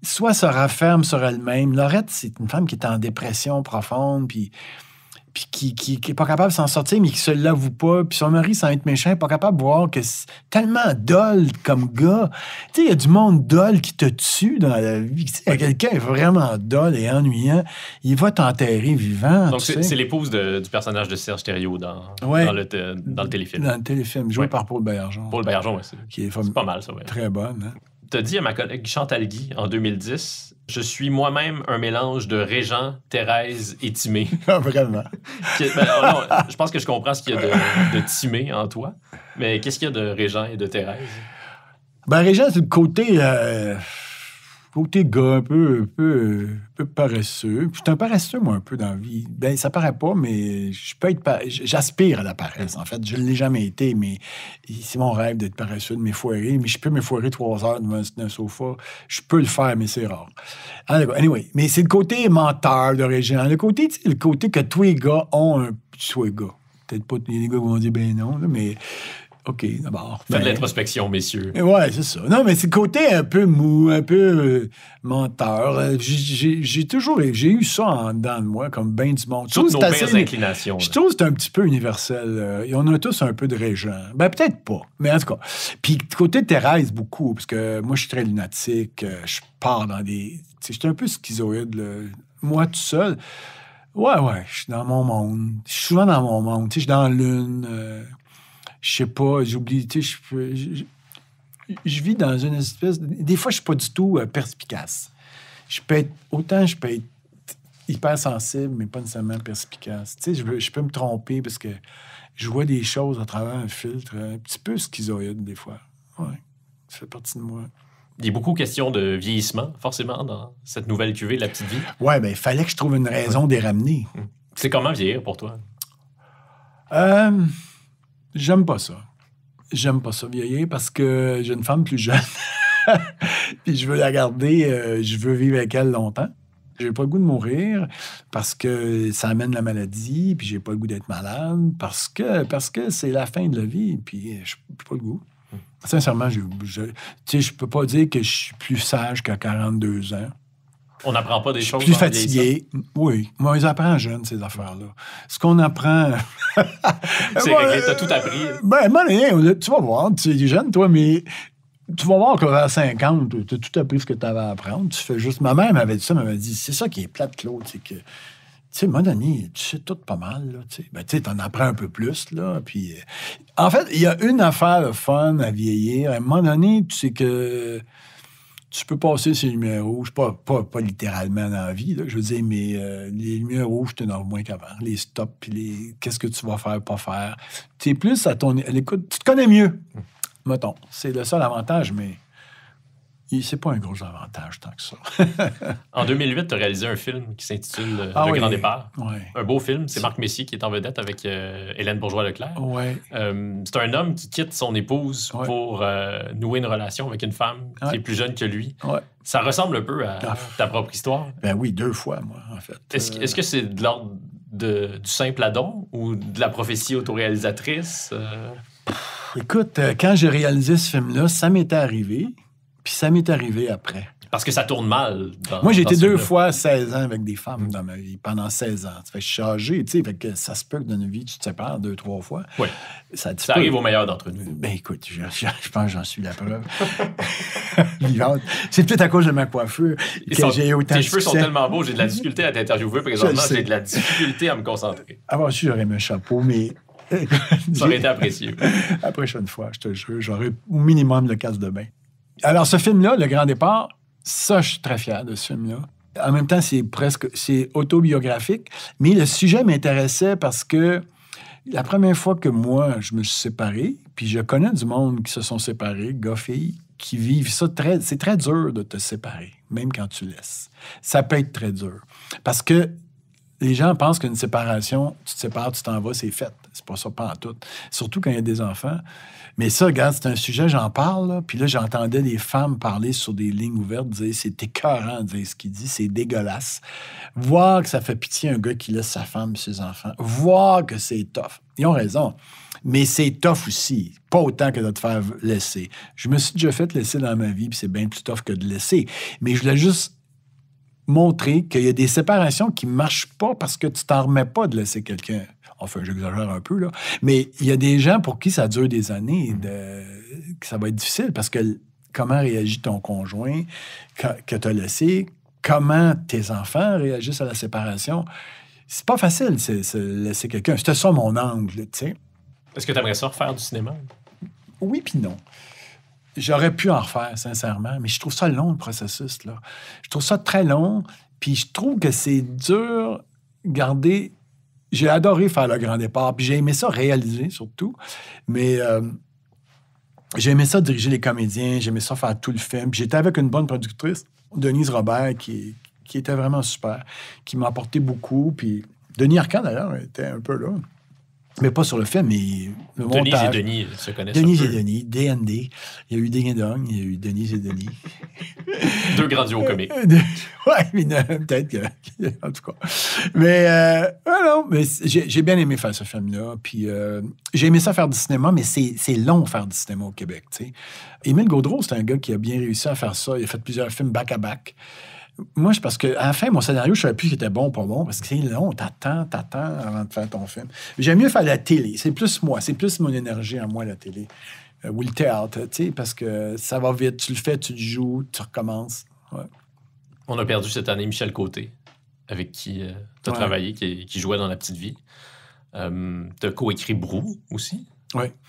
soit se rafferme sur elle-même. Laurette, c'est une femme qui est en dépression profonde, puis, qui, qui, est pas capable de s'en sortir, mais qui se l'avoue pas. Puis son mari, sans être méchant, n'est pas capable de voir que c'est tellement dole comme gars. Tu sais, il y a du monde dole qui te tue dans la vie. quelqu'un est vraiment dole et ennuyant, il va t'enterrer vivant. Donc, c'est, l'épouse du personnage de Serge Thériault dans, le, dans le téléfilm. Dans le téléfilm, joué par Paul Bayargeon. Paul Bayargeon, oui. C'est, qui est, pas mal, ça, Très bonne, hein te dit à ma collègue Chantal Guy en 2010 Je suis moi-même un mélange de Régent, Thérèse et Timé. [laughs] Ah, vraiment. [laughs] Ben, oh je pense que je comprends ce qu'il y a de, Timé en toi. Mais qu'est-ce qu'il y a de Régent et de Thérèse Ben, Régent, c'est le côté. Euh, côté gars, un peu, euh, peu, paresseux. Je suis un paresseux, moi, un peu dans la vie. Ben, ça paraît pas, mais je peux être J'aspire à la paresse, en fait. Je ne l'ai jamais été, mais c'est mon rêve d'être paresseux, de m'effoirer. Mais je peux m'effoirer trois heures devant un sofa. Je peux le faire, mais c'est rare. Anyway, mais c'est le côté menteur d'origine. Le côté, le côté que tous les gars ont un... petit gars. Peut-être pas... tous les gars qui vont dire, ben non, mais OK, d'abord. Faites de ben, l'introspection, messieurs. Eh ouais, c'est ça. Non, mais c'est côté un peu mou, un peu euh, menteur. Euh, j'ai toujours j'ai eu ça en dedans de moi, comme bien du monde. Toutes nos inclinations. Je trouve que c'est un petit peu universel. Euh, on a tous un peu de régent. Ben, peut-être pas, mais en tout cas. Puis, côté Thérèse, beaucoup, parce que moi, je suis très lunatique. Je pars dans des. Je suis un peu schizoïde, là. moi tout seul. Ouais, ouais, je suis dans mon monde. Je suis souvent dans mon monde. Je suis dans l'une je sais pas, j'oublie, tu je, je, vis dans une espèce. Des fois, je suis pas du tout euh, perspicace. Je peux être, autant je peux être hyper sensible, mais pas nécessairement perspicace. Tu sais, je, peux me tromper parce que je vois des choses à travers un filtre, un petit peu schizoïde des fois. Ouais, ça fait partie de moi. Il y a beaucoup questions de vieillissement, forcément, dans cette nouvelle cuvée de la petite vie. Ouais, ben, il fallait que je trouve une raison d'y ramener. Hum. C'est comment vieillir pour toi? Euh... J'aime pas ça. J'aime pas ça vieillir parce que j'ai une femme plus jeune. [laughs] puis je veux la garder, euh, je veux vivre avec elle longtemps. J'ai pas le goût de mourir parce que ça amène la maladie, puis j'ai pas le goût d'être malade parce que parce que c'est la fin de la vie, puis euh, j'ai pas le goût. Hmm. Sincèrement, je, sais, je peux pas dire que je suis plus sage qu'à 42 ans. On n'apprend pas des choses. Plus fatigué. Oui. Moi, ils apprennent jeunes, ces affaires-là. Ce qu'on apprend. [laughs] c'est que réglé, t'as tout appris. Euh, ben, tu vas voir, tu es jeune, toi, mais tu vas voir qu'à 50, tu as tout appris ce que tu avais à apprendre. Tu fais juste. Ma mère m'avait dit ça, m'avait dit c'est ça qui est plate, Claude, c'est que. Tu sais, à un moment donné, tu sais tout pas mal, là, Ben, tu sais, t'en apprends un peu plus, là, puis... Euh, en fait, il y a une affaire fun à vieillir. À un moment donné, tu sais que tu peux passer ces lumières rouges, pas, pas, pas littéralement dans la vie, je veux dire, mais euh, les lumières rouges, tu en moins qu'avant. Les stops, puis les qu'est-ce que tu vas faire, pas faire. Tu es plus à ton. tu te connais mieux, mmh. mettons. C'est le seul avantage, mais c'est pas un gros avantage tant que ça. [laughs] en 2008, tu as réalisé un film qui s'intitule euh, ah Le Grand Départ. Un beau film. C'est Marc Messier qui est en vedette avec euh, Hélène Bourgeois-Leclerc. Euh, c'est un homme qui quitte son épouse pour nouer une relation avec une femme qui est plus jeune que lui. Ça ressemble un peu à ah. ta propre histoire. Ben oui, deux fois, moi, en fait. Est-ce est -ce que c'est de l'ordre du simple adon ou de la prophétie autoréalisatrice? Écoute, quand j'ai réalisé ce film-là, ça m'était arrivé. Puis ça m'est arrivé après. Parce que ça tourne mal. Moi, j'ai été deux fois 16 ans avec des femmes mm. dans ma vie, pendant 16 ans. Fait que je suis âgé, tu sais, que ça se peut que dans une vie, tu te sépares deux, trois fois. Oui. Ça, arrive aux meilleurs d'entre nous. Ben écoute, je, pense que j'en suis la preuve. [laughs] C'est peut-être à cause de ma coiffure j'ai Tes cheveux sont tellement beaux, j'ai de la difficulté à t'interviewer. Présentement, j'ai de la difficulté à me concentrer. Avant, ah j'aurais mes chapeau, mais ça aurait été apprécié. La prochaine fois, je te jure, j'aurai au minimum le casse de bain. Alors, ce film-là, Le Grand Départ, ça, je suis très fier de ce film-là. En même temps, c'est presque c'est autobiographique, mais le sujet m'intéressait parce que la première fois que moi, je me suis séparé, puis je connais du monde qui se sont séparés, gars, filles, qui vivent ça très. C'est très dur de te séparer, même quand tu laisses. Ça peut être très dur. Parce que les gens pensent qu'une séparation, tu te sépares, tu t'en vas, c'est fait. C'est pas ça, pas en tout. Surtout quand il y a des enfants. Mais ça, regarde, c'est un sujet, j'en parle. Puis là, j'entendais des femmes parler sur des lignes ouvertes, dire c'est écœurant, dire ce qu'il dit, c'est dégueulasse. Voir que ça fait pitié un gars qui laisse sa femme, ses enfants. Voir que c'est tough. Ils ont raison. Mais c'est tough aussi. Pas autant que de te faire laisser. Je me suis déjà fait laisser dans ma vie, puis c'est bien plus tough que de laisser. Mais je voulais juste montrer qu'il y a des séparations qui ne marchent pas parce que tu t'en remets pas de laisser quelqu'un. Ah, enfin, j'exagère un peu, là. Mais il y a des gens pour qui ça dure des années, mm. de, que ça va être difficile parce que comment réagit ton conjoint que, que tu as laissé, comment tes enfants réagissent à la séparation. C'est pas facile, c'est laisser quelqu'un. C'était ça mon angle, tu sais. Est-ce que tu aimerais ça refaire du cinéma? Oui, puis non. J'aurais pu en refaire, sincèrement, mais je trouve ça long, le processus. Là. Je trouve ça très long, puis je trouve que c'est dur garder j'ai adoré faire le grand départ, puis j'ai aimé ça réaliser surtout. Mais euh, j'ai aimé ça diriger les comédiens, j'ai aimé ça faire tout le film. j'étais avec une bonne productrice, Denise Robert, qui, qui était vraiment super, qui m'a apporté beaucoup. Puis Denis Arcand, d'ailleurs, était un peu là. Mais pas sur le film, mais le Denise et Denis se connaissent Denise et Denis, DND. Il y a eu Ding Dong, il y a eu Denise et Denis. [laughs] [laughs] Deux grandiots comiques. [laughs] ouais, mais peut-être que. En tout cas. Mais, euh, j'ai bien aimé faire ce film-là. Puis euh, j'ai aimé ça faire du cinéma, mais c'est long faire du cinéma au Québec. tu sais. Émile Gaudreau, c'est un gars qui a bien réussi à faire ça. Il a fait plusieurs films back-à-back. moi, je, parce que, à la fin, mon scénario, je savais plus qu'il était bon pas bon, parce que c'est long, t'attends, t'attends avant de faire ton film. J'aime mieux faire la télé. C'est plus moi, c'est plus mon énergie à moi, la télé. Euh, le théâtre, tu sais, parce que ça va vite, tu le fais, tu le joues, tu recommences. On a perdu cette année Michel Côté, avec qui euh, tu as travaillé, qui, jouait dans La Petite Vie. Euh, tu as coécrit Brou aussi.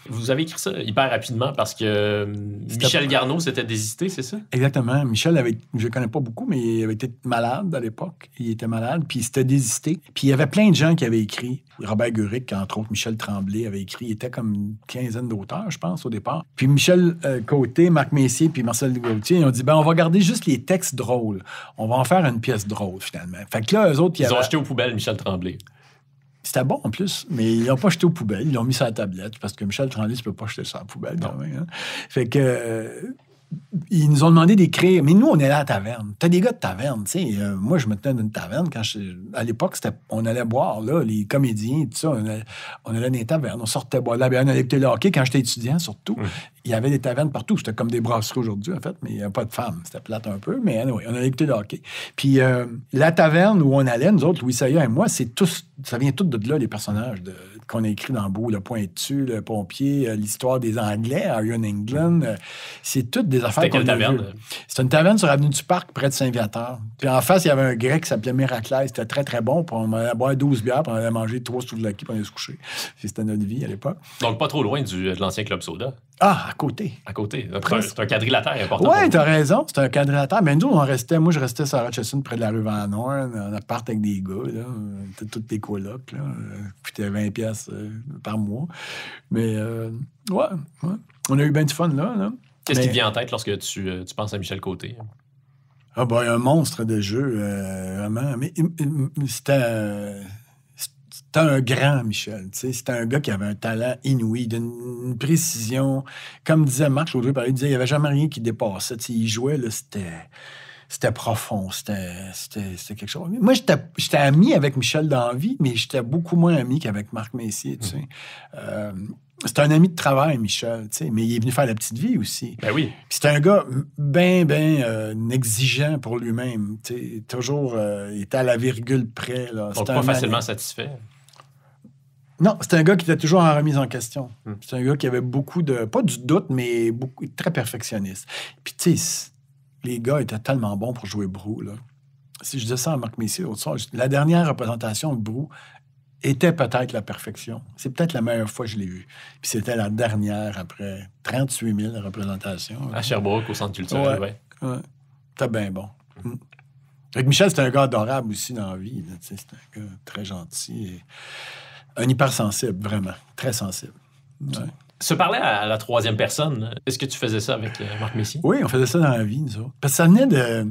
Vous avez écrit ça hyper rapidement parce que euh, Michel Garneau s'était désisté, c'est ça? Exactement. Michel avait, je ne connais pas beaucoup, mais il avait été malade à l'époque. Il était malade, puis il s'était désisté. Puis il y avait plein de gens qui avaient écrit. Robert Gurick, entre autres, Michel Tremblay avait écrit. Il était comme une quinzaine d'auteurs, je pense, au départ. Puis Michel euh, Côté, Marc Messier, puis Marcel Gauthier, ils ont dit, ben on va garder juste les textes drôles. On va en faire une pièce drôle, finalement. Fait que là, eux autres, ils, ont jeté aux poubelles Michel Tremblay. C'était bon en plus, mais ils l'ont pas jeté aux poubelles, ils l'ont mis sur la tablette parce que Michel Tremblay ne peut pas jeter ça à la poubelle quand même. Hein. Fait que. Euh, ils nous ont demandé d'écrire, mais nous, on est là à la taverne. T'as des gars de taverne, tu sais. Euh, moi, je me tenais dans une taverne quand À l'époque, on allait boire, là, les comédiens, tout ça. On allait, dans les tavernes, on sortait boire. Là, on allait écouter le hockey quand j'étais étudiant, surtout. Hum il y avait des tavernes partout. C'était comme des brasseries aujourd'hui, en fait, mais il n'y a pas de femmes. C'était plate un peu, mais on a écouté le hockey. Puis euh, la taverne où on allait, nous autres, Louis Saya et moi, c'est tous, ça vient tout de là, les personnages qu'on a écrits dans Beau, le pointu, le pompier, euh, l'histoire des Anglais, Iron England. Euh, c'est toutes des affaires une taverne? C'était une taverne sur Avenue du Parc, près de Saint-Viateur. Puis en face, il y avait un grec qui s'appelait Miraclès. C'était très, très bon. Puis on allait boire 12 bières, puis on allait manger trois sous de puis on allait se coucher. C'était notre vie à l'époque. Donc pas trop loin du, de l'ancien Club Soda. Ah, côté. À côté. C'est un, quadrilatère important. Oui, as raison. C'est un quadrilatère. Mais nous, on restait, moi, je restais sur Rochester, près de la rue Van On en appart avec des gars, là, toutes des colocs, là, coûtait 20 pièces par mois. Mais, euh, ouais, On a eu bien du fun, là. Qu'est-ce qui vient en tête lorsque tu, euh, tu penses à Michel Côté? Ah, ben, un monstre de jeu, euh, vraiment. Mais c'était. C'était un grand Michel. C'était un gars qui avait un talent inouï, d'une précision. Comme disait Marc Chaudry, il disait il n'y avait jamais rien qui dépassait. il jouait, c'était. profond, c'était quelque chose. Moi, j'étais ami avec Michel vie, mais j'étais beaucoup moins ami qu'avec Marc Messier. Tu mmh. euh, un ami de travail, Michel, mais il est venu faire la petite vie aussi. Ben oui. C'était un gars bien, bien euh, exigeant pour lui-même. Toujours, euh, il était à la virgule près. pas facilement satisfait. Non, c'était un gars qui était toujours en remise en question. Hmm. C'est un gars qui avait beaucoup de. Pas du doute, mais beaucoup, très perfectionniste. Puis, tu sais, les gars étaient tellement bons pour jouer Brou, Si je disais ça à Marc Messier la dernière représentation de Brou était peut-être la perfection. C'est peut-être la meilleure fois que je l'ai eu. Puis c'était la dernière après 38 000 représentations. À Sherbrooke, au Centre culturel, ouais. ouais. bien bon. Hmm. Michel, c'était un gars adorable aussi dans la vie. C'était un gars très gentil. Et... Un hypersensible, vraiment. Très sensible. Se parler à la troisième personne, est-ce que tu faisais ça avec euh, Marc Messier? Oui, on faisait ça dans la vie, nous Parce que ça venait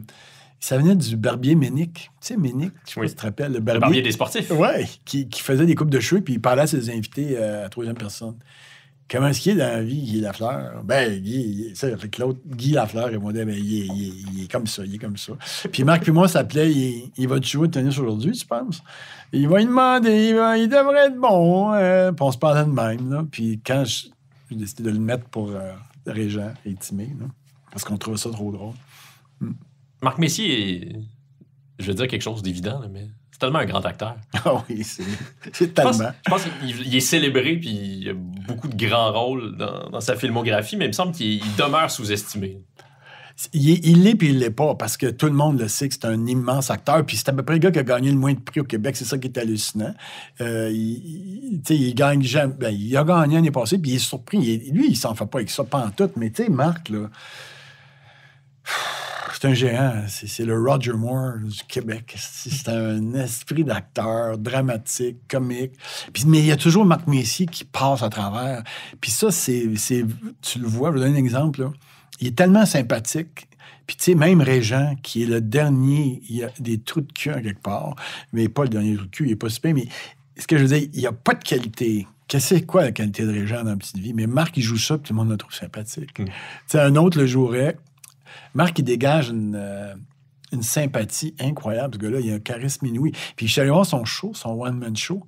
Ça du barbier Ménic. Tu sais, Ménic, tu te rappelles. Le barbier, des sportifs. Oui, qui, faisait des coupes de cheveux puis il parlait à ses invités euh, à à troisième personne. Comment est-ce qu'il est dans la vie, Guy Lafleur? Ben, Guy, ça fait que l'autre, Guy Lafleur répondait, ben, il est, il est, comme ça, il est comme ça. Puis Marc, puis moi, s'appelait, il, il va te jouer de tennis aujourd'hui, tu penses? Il va lui demander, il, il devrait être bon. Pense hein? puis on se parlait de même, là. Puis quand j'ai décidé de le mettre pour euh, Régent et Timé, parce qu'on trouvait ça trop drôle. Hmm. Marc Messier, je vais dire quelque chose d'évident, mais tellement un grand acteur. [laughs] Ah oui, c'est tellement. Je pense, qu'il est célébré, puis il a beaucoup de grands rôles dans, sa filmographie, mais il me semble qu'il demeure sous-estimé. Il l'est, puis il l'est pas, parce que tout le monde le sait que c'est un immense acteur, puis c'est à peu près le gars qui a gagné le moins de prix au Québec, c'est ça qui est hallucinant. Euh, il, gagne ben, il a gagné l'année passée, puis il est surpris. lui, il s'en fait pas avec ça, pas en tout, mais tu sais, Marc, là c'est un géant. C'est le Roger Moore du Québec. C'est un esprit d'acteur, dramatique, comique. Puis, mais il y a toujours Marc Messier qui passe à travers. Puis ça, c'est, tu le vois, je vais donner un exemple. Il est tellement sympathique. Puis, tu sais, même Régent, qui est le dernier, il y a des trous de cul quelque part, mais pas le dernier trou de cul, il n'est pas super, mais ce que je veux dire, il n'y a pas de qualité. Qu'est-ce c'est quoi la qualité de Régent dans la Petite Vie? Mais Marc, il joue ça, puis tout le monde le trouve sympathique. Mm. Tu sais, un autre le jouerait, Marc, il dégage euh, une, sympathie incroyable. Ce gars-là, il a un charisme inouï. Puis je suis allé voir son show, son one-man show.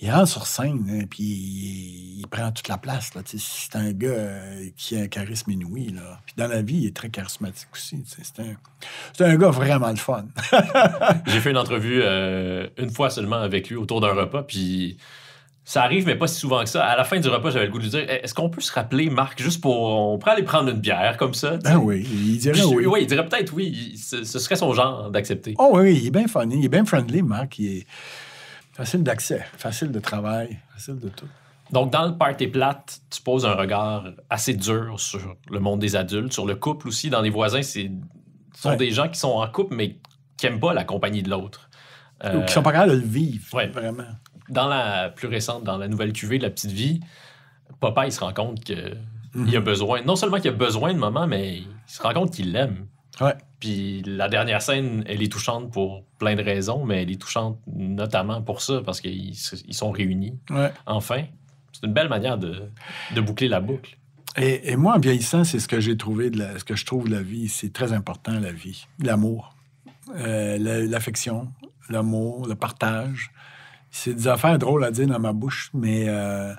Il rentre sur scène, hein, puis il, prend toute la place. C'est un gars euh, qui a un charisme inouï. Puis dans la vie, il est très charismatique aussi. C'est un, un, gars vraiment le fun. [laughs] J'ai fait une entrevue euh, une fois seulement avec lui autour d'un repas, puis ça arrive, mais pas si souvent que ça. À la fin du repas, j'avais le goût de lui dire eh, Est-ce qu'on peut se rappeler, Marc, juste pour. On pourrait aller prendre une bière comme ça ben oui, il dirait oui. Oui, il dirait peut-être oui. Ce, serait son genre d'accepter. Oh oui, il est bien funny, il est bien friendly, Marc. Il est facile d'accès, facile de travail, facile de tout. Donc, dans le party plate, tu poses un regard assez dur sur le monde des adultes, sur le couple aussi. Dans les voisins, c'est sont des gens qui sont en couple, mais qui n'aiment pas la compagnie de l'autre. Ou qui euh, sont pas capables de le vivre, vraiment dans la plus récente, dans la nouvelle cuvée de la petite vie, Papa, il se rend compte qu'il mhm. a besoin, non seulement qu'il a besoin de maman, mais il se rend compte qu'il l'aime. Ouais. Puis la dernière scène, elle est touchante pour plein de raisons, mais elle est touchante notamment pour ça, parce qu'ils sont réunis. Ouais. Enfin, c'est une belle manière de, boucler la boucle. Et, moi, en vieillissant, c'est ce que j'ai trouvé, de la, ce que je trouve de la vie, c'est très important, la vie. L'amour, euh, l'affection, l'amour, le partage. C'est des affaires drôles à dire dans ma bouche, mais euh,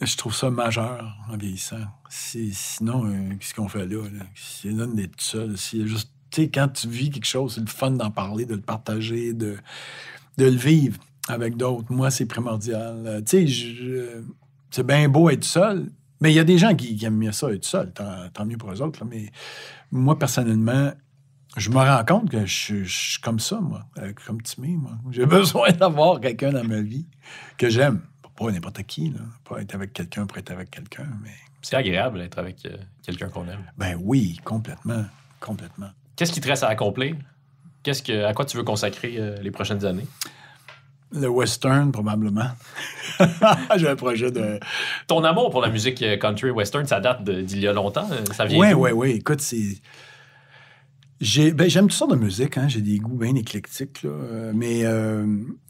je trouve ça majeur en vieillissant. Sinon, euh, qu'est-ce qu'on fait là? C'est Si d'être des juste, quand tu vis quelque chose, c'est le fun d'en parler, de le partager, de, de le vivre avec d'autres. Moi, c'est primordial. Euh, tu sais, c'est bien beau être seul, mais il y a des gens qui, aiment mieux ça être seul. Tant, mieux pour eux autres. mais moi, personnellement, je me rends compte que je, suis comme ça, moi, euh, comme Timmy, moi. J'ai [laughs] besoin d'avoir quelqu'un dans ma vie que j'aime. Pas n'importe qui, là. Pas être avec quelqu'un pour être avec quelqu'un, mais... C'est agréable d'être avec euh, quelqu'un qu'on aime. Ben oui, complètement, complètement. Qu'est-ce qui te reste à accomplir? Qu'est-ce que, à quoi tu veux consacrer euh, les prochaines années? Le western, probablement. [laughs] J'ai un projet de. Ton amour pour la musique country western, ça date d'il y a longtemps. Ça vient. Oui, oui, oui. Écoute, c'est. Ben, j'aime ben, toutes sortes de musique, hein. j'ai des goûts bien éclectiques, là. Euh, mais euh,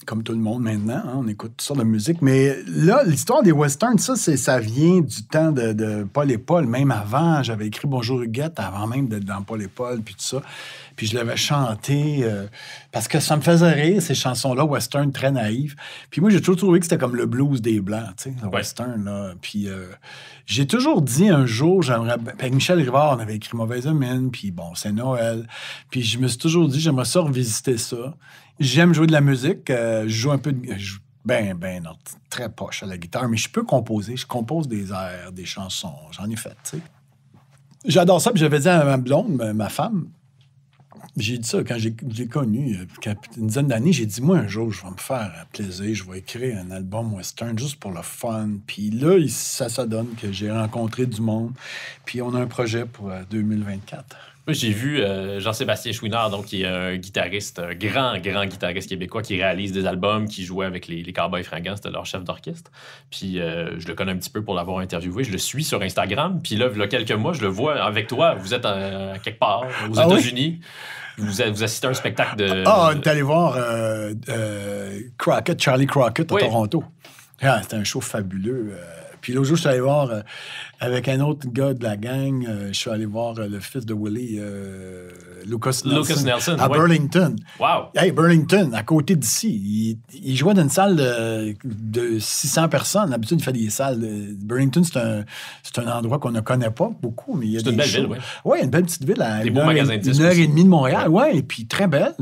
comme tout le monde maintenant, hein, on écoute toutes sortes de musique. Mais là, l'histoire des westerns, ça, ça vient du temps de, Paul et Paul. Même avant, j'avais écrit Bonjour Huguette avant même d'être dans Paul et Paul, puis tout ça. Puis je l'avais chanté euh, parce que ça me faisait rire, ces chansons-là, western très naïves. Puis moi, j'ai toujours trouvé que c'était comme le blues des Blancs, tu sais, le western. Là. Puis j'ai toujours dit un jour, j'aimerais. Ben, Michel Rivard, on avait écrit Mauvaise humaine », puis bon, c'est Noël. Puis je me suis toujours dit, j'aimerais ça revisiter ça. J'aime jouer de la musique. Euh, je joue un peu de. ben, ben, très poche à la guitare, mais je peux composer. Je compose des airs, des chansons. J'en ai fait, tu sais. J'adore ça. Puis j'avais dit à ma blonde, ma femme, j'ai dit ça quand j'ai connu, euh, une dizaine d'années, j'ai dit, moi, un jour, je vais me faire plaisir, je vais écrire un album western juste pour le fun. Puis là, ça, ça donne que j'ai rencontré du monde. Puis on a un projet pour 2024. Euh, j'ai vu euh, Jean-Sébastien Chouinard, donc, qui est un guitariste, un grand, grand guitariste québécois qui réalise des albums, qui jouait avec les, les Cowboys Fringants, c'était leur chef d'orchestre. Puis euh, je le connais un petit peu pour l'avoir interviewé. Je le suis sur Instagram. Puis là, il y a quelques mois, je le vois avec toi. Vous êtes à, euh, quelque part, aux ah États-Unis. Vous, assistez à un spectacle de. Ah, on est allé voir Crockett, Charlie Crockett à Toronto. Ah, c'était un show fabuleux. Puis l'autre jour, je suis allé voir euh, avec un autre gars de la gang, euh, je suis allé voir euh, le fils de Willie, Lucas Nelson, à Burlington. Wow! Hey, Burlington, à côté d'ici. Il, jouait dans une salle de, 600 personnes. D'habitude, il fait des salles. Burlington, c'est un, un, endroit qu'on ne connaît pas beaucoup. mais il y C'est une belle ville, oui. Oui, une belle petite ville. À des une beaux magasins de Une heure et demie de Montréal, oui. Ouais, et puis très belle.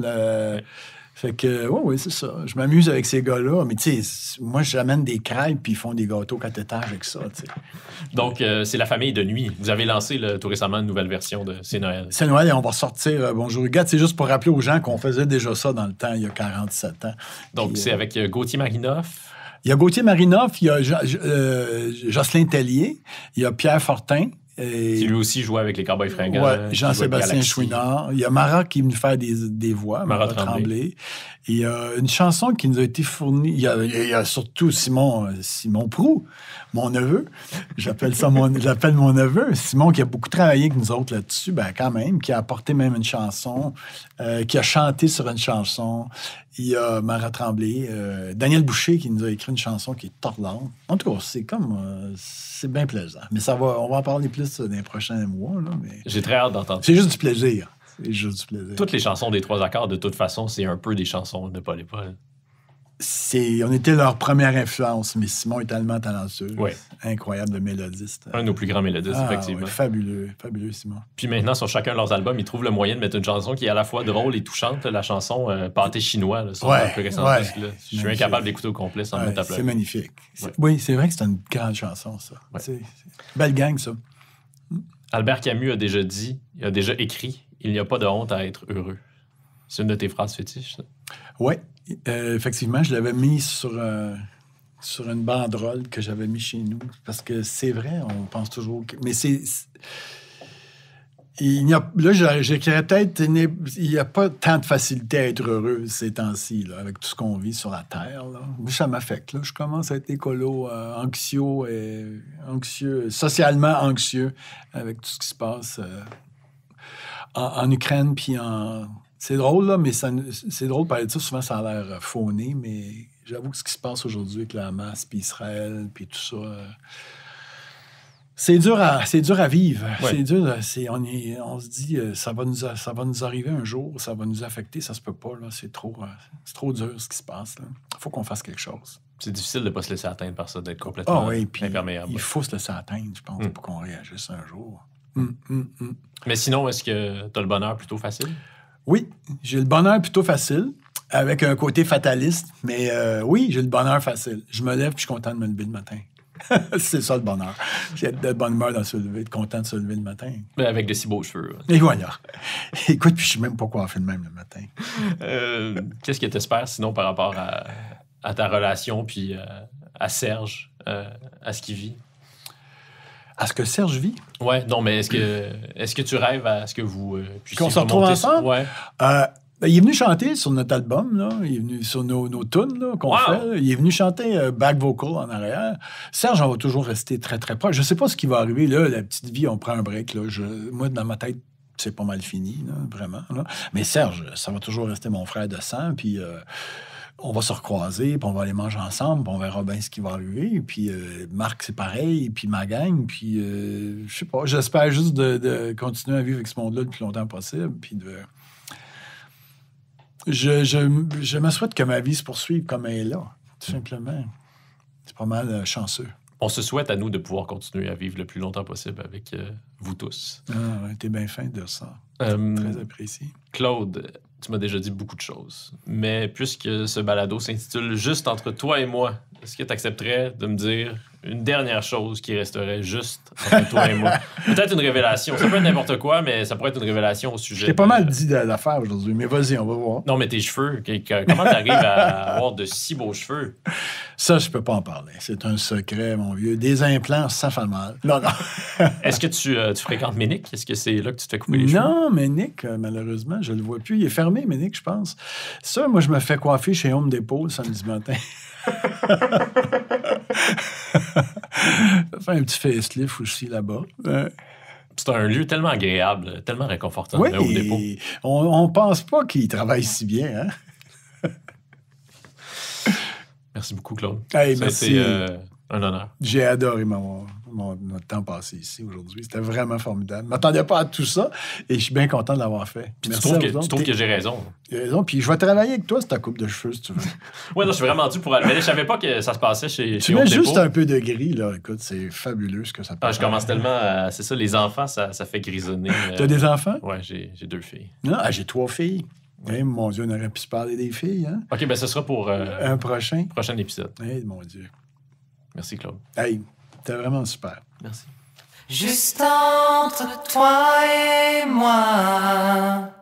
Fait que, ouais, oui, c'est ça. Je m'amuse avec ces gars-là. Mais, tu sais, moi, j'amène des crêpes puis ils font des gâteaux cathétage avec ça, Donc, euh, c'est la famille de nuit. Vous avez lancé tout récemment une nouvelle version de C'est Noël. C'est Noël et on va sortir euh, Bonjour regarde, C'est juste pour rappeler aux gens qu'on faisait déjà ça dans le temps, il y a 47 ans. Donc, c'est euh, avec Gauthier Marinoff. Il y a Gauthier Marinoff, il y a Jocelyn Tellier, il y a Pierre Fortin, lui aussi jouait avec les Cowboys Fringants. Jean-Sébastien Chouinard. Il y a Marat qui est fait des, voix, Marat, il y a une chanson qui nous a été fournie. Il y a, surtout Simon, euh, Simon Prou, mon neveu. J'appelle ça mon, [laughs] j'appelle mon neveu. Simon qui a beaucoup travaillé avec nous autres là-dessus, ben quand même, qui a apporté même une chanson, euh, qui a chanté sur une chanson. Il y a Marat Tremblay, euh, Daniel Boucher qui nous a écrit une chanson qui est tordante. En tout cas, c'est comme. Euh, c'est bien plaisant. Mais ça va, on va en parler plus euh, dans les prochains mois. J'ai très hâte d'entendre. C'est juste du plaisir. C'est juste du plaisir. Toutes les chansons des trois accords, de toute façon, c'est un peu des chansons de Paul et Paul on était leur première influence, mais Simon est tellement talentueux. Incroyable de mélodiste. Un de nos plus grands mélodistes, ah, effectivement. fabuleux, fabuleux, Simon. Puis maintenant, sur chacun de leurs albums, ils trouvent le moyen de mettre une chanson qui est à la fois drôle et touchante, la chanson euh, "Panté chinois, ouais, Je suis incapable d'écouter au complet sans me mettre à pleurer. C'est magnifique. Oui, c'est vrai que c'est une grande chanson, ça. belle gang, ça. Albert Camus a déjà dit, il a déjà écrit Il n'y a pas de honte à être heureux. C'est une de tes phrases fétiches, ça. Oui, euh, effectivement, je l'avais mis sur, euh, sur une banderole que j'avais mis chez nous. Parce que c'est vrai, on pense toujours Mais c'est. Il a, là, j'écrirais peut-être, il n'y a pas tant de facilité à être heureux ces temps-ci, avec tout ce qu'on vit sur la Terre. ça m'affecte. Je commence à être écolo, euh, anxieux, socialement anxieux avec tout ce qui se passe en, en, Ukraine puis en, c'est drôle, là, mais c'est drôle de parler de ça. Souvent, ça a l'air euh, fauné, mais j'avoue que ce qui se passe aujourd'hui avec la masse, puis Israël, puis tout ça, euh, c'est dur, à, dur à vivre. C'est dur. Euh, on, se dit, ça va, nous, ça va nous arriver un jour, ça va nous affecter, ça se peut pas. C'est trop, trop dur ce qui se passe. Il faut qu'on fasse quelque chose. C'est difficile de ne pas se laisser atteindre par ça, d'être complètement ah imperméable. Il faut se laisser atteindre, je pense, hmm. pour qu'on réagisse un jour. Hmm, hmm, mais sinon, est-ce que tu as le bonheur plutôt facile? Oui, j'ai le bonheur plutôt facile, avec un côté fataliste, mais euh, oui, j'ai le bonheur facile. Je me lève et je suis content de me lever le matin. [laughs] c'est ça le bonheur. J'ai de bonne humeur dans se lever, de content de se lever le matin. Mais avec de si beaux cheveux. Hein. Et voilà. [laughs] Écoute, puis je sais même pas fait le même le matin. Euh, qu'est-ce que tu espères sinon par rapport à, ta relation puis euh, à Serge, à ce qu'il vit? à ce que Serge vit. Ouais, non, mais est-ce que, est que tu rêves à ce que vous euh, Qu'on se retrouve ensemble? Euh, ben, il est venu chanter sur notre album, là. il est venu sur nos, nos tunes qu'on fait. Il est venu chanter euh, back vocal en arrière. Serge, on va toujours rester très, très proche. Je sais pas ce qui va arriver. Là, la petite vie, on prend un break. Là. moi, dans ma tête, c'est pas mal fini, vraiment. Mais Serge, ça va toujours rester mon frère de sang. Puis euh, on va se recroiser, puis on va aller manger ensemble, puis on verra bien ce qui va arriver. Puis euh, Marc, c'est pareil, puis ma gang, puis euh, je sais pas. J'espère juste de, continuer à vivre avec ce monde-là le plus longtemps possible, puis Je, me souhaite que ma vie se poursuive comme elle est là, tout simplement. C'est pas mal euh, chanceux. On se souhaite à nous de pouvoir continuer à vivre le plus longtemps possible avec vous tous. Ah, t'es bien fin de ça. Très apprécié. Claude, tu m'as déjà dit beaucoup de choses. Mais puisque ce balado s'intitule Juste entre toi et moi, est-ce que tu accepterais de me dire une dernière chose qui resterait juste entre toi et moi? [laughs] Peut-être une révélation. Ça peut être n'importe quoi, mais ça pourrait être une révélation au sujet. J'ai pas mal dit d'affaires aujourd'hui, mais vas-y, on va voir. Non, mais tes cheveux, comment t'arrives à avoir de si beaux cheveux? Ça, je peux pas en parler. C'est un secret, mon vieux. Des implants, ça fait mal. Non, non. [laughs] Est-ce que tu, euh, fréquentes Ménic? Est-ce que c'est là que tu te fais couper les cheveux? Non, Ménic, euh, malheureusement, je le vois plus. Il est fermé, Ménic, je pense. Ça, moi, je me fais coiffer chez Home Depot samedi matin. [laughs] fait un petit facelift aussi là-bas. C'est un lieu tellement agréable, tellement réconfortant oui, On, ne pense pas qu'il travaille si bien. Hein? merci beaucoup, Claude. merci. Euh, un honneur. J'ai adoré m'avoir notre temps passé ici aujourd'hui. C'était vraiment formidable. Je m'attendais pas à tout ça et je suis bien content de l'avoir fait. tu trouves, que, tu trouves que j'ai raison. J'ai raison. Puis je vais travailler avec toi, tu ta coupe de cheveux, si tu veux. [laughs] oui, non, je suis vraiment dû pour. Mais je savais pas que ça se passait chez. Tu mets juste un peu de gris, là. Écoute, c'est fabuleux ce que ça ah, Je commence tellement à. C'est ça, les enfants, ça, fait grisonner. Euh, tu as des enfants? Oui, j'ai, deux filles. Non, ah, j'ai trois filles. Eh, mon Dieu, on aurait pu se parler des filles. Hein? OK, ben ce sera pour euh, un prochain. prochain épisode. Hey, eh, mon Dieu. Merci, Claude. Hey, c'était vraiment super. Merci. Juste entre toi et moi.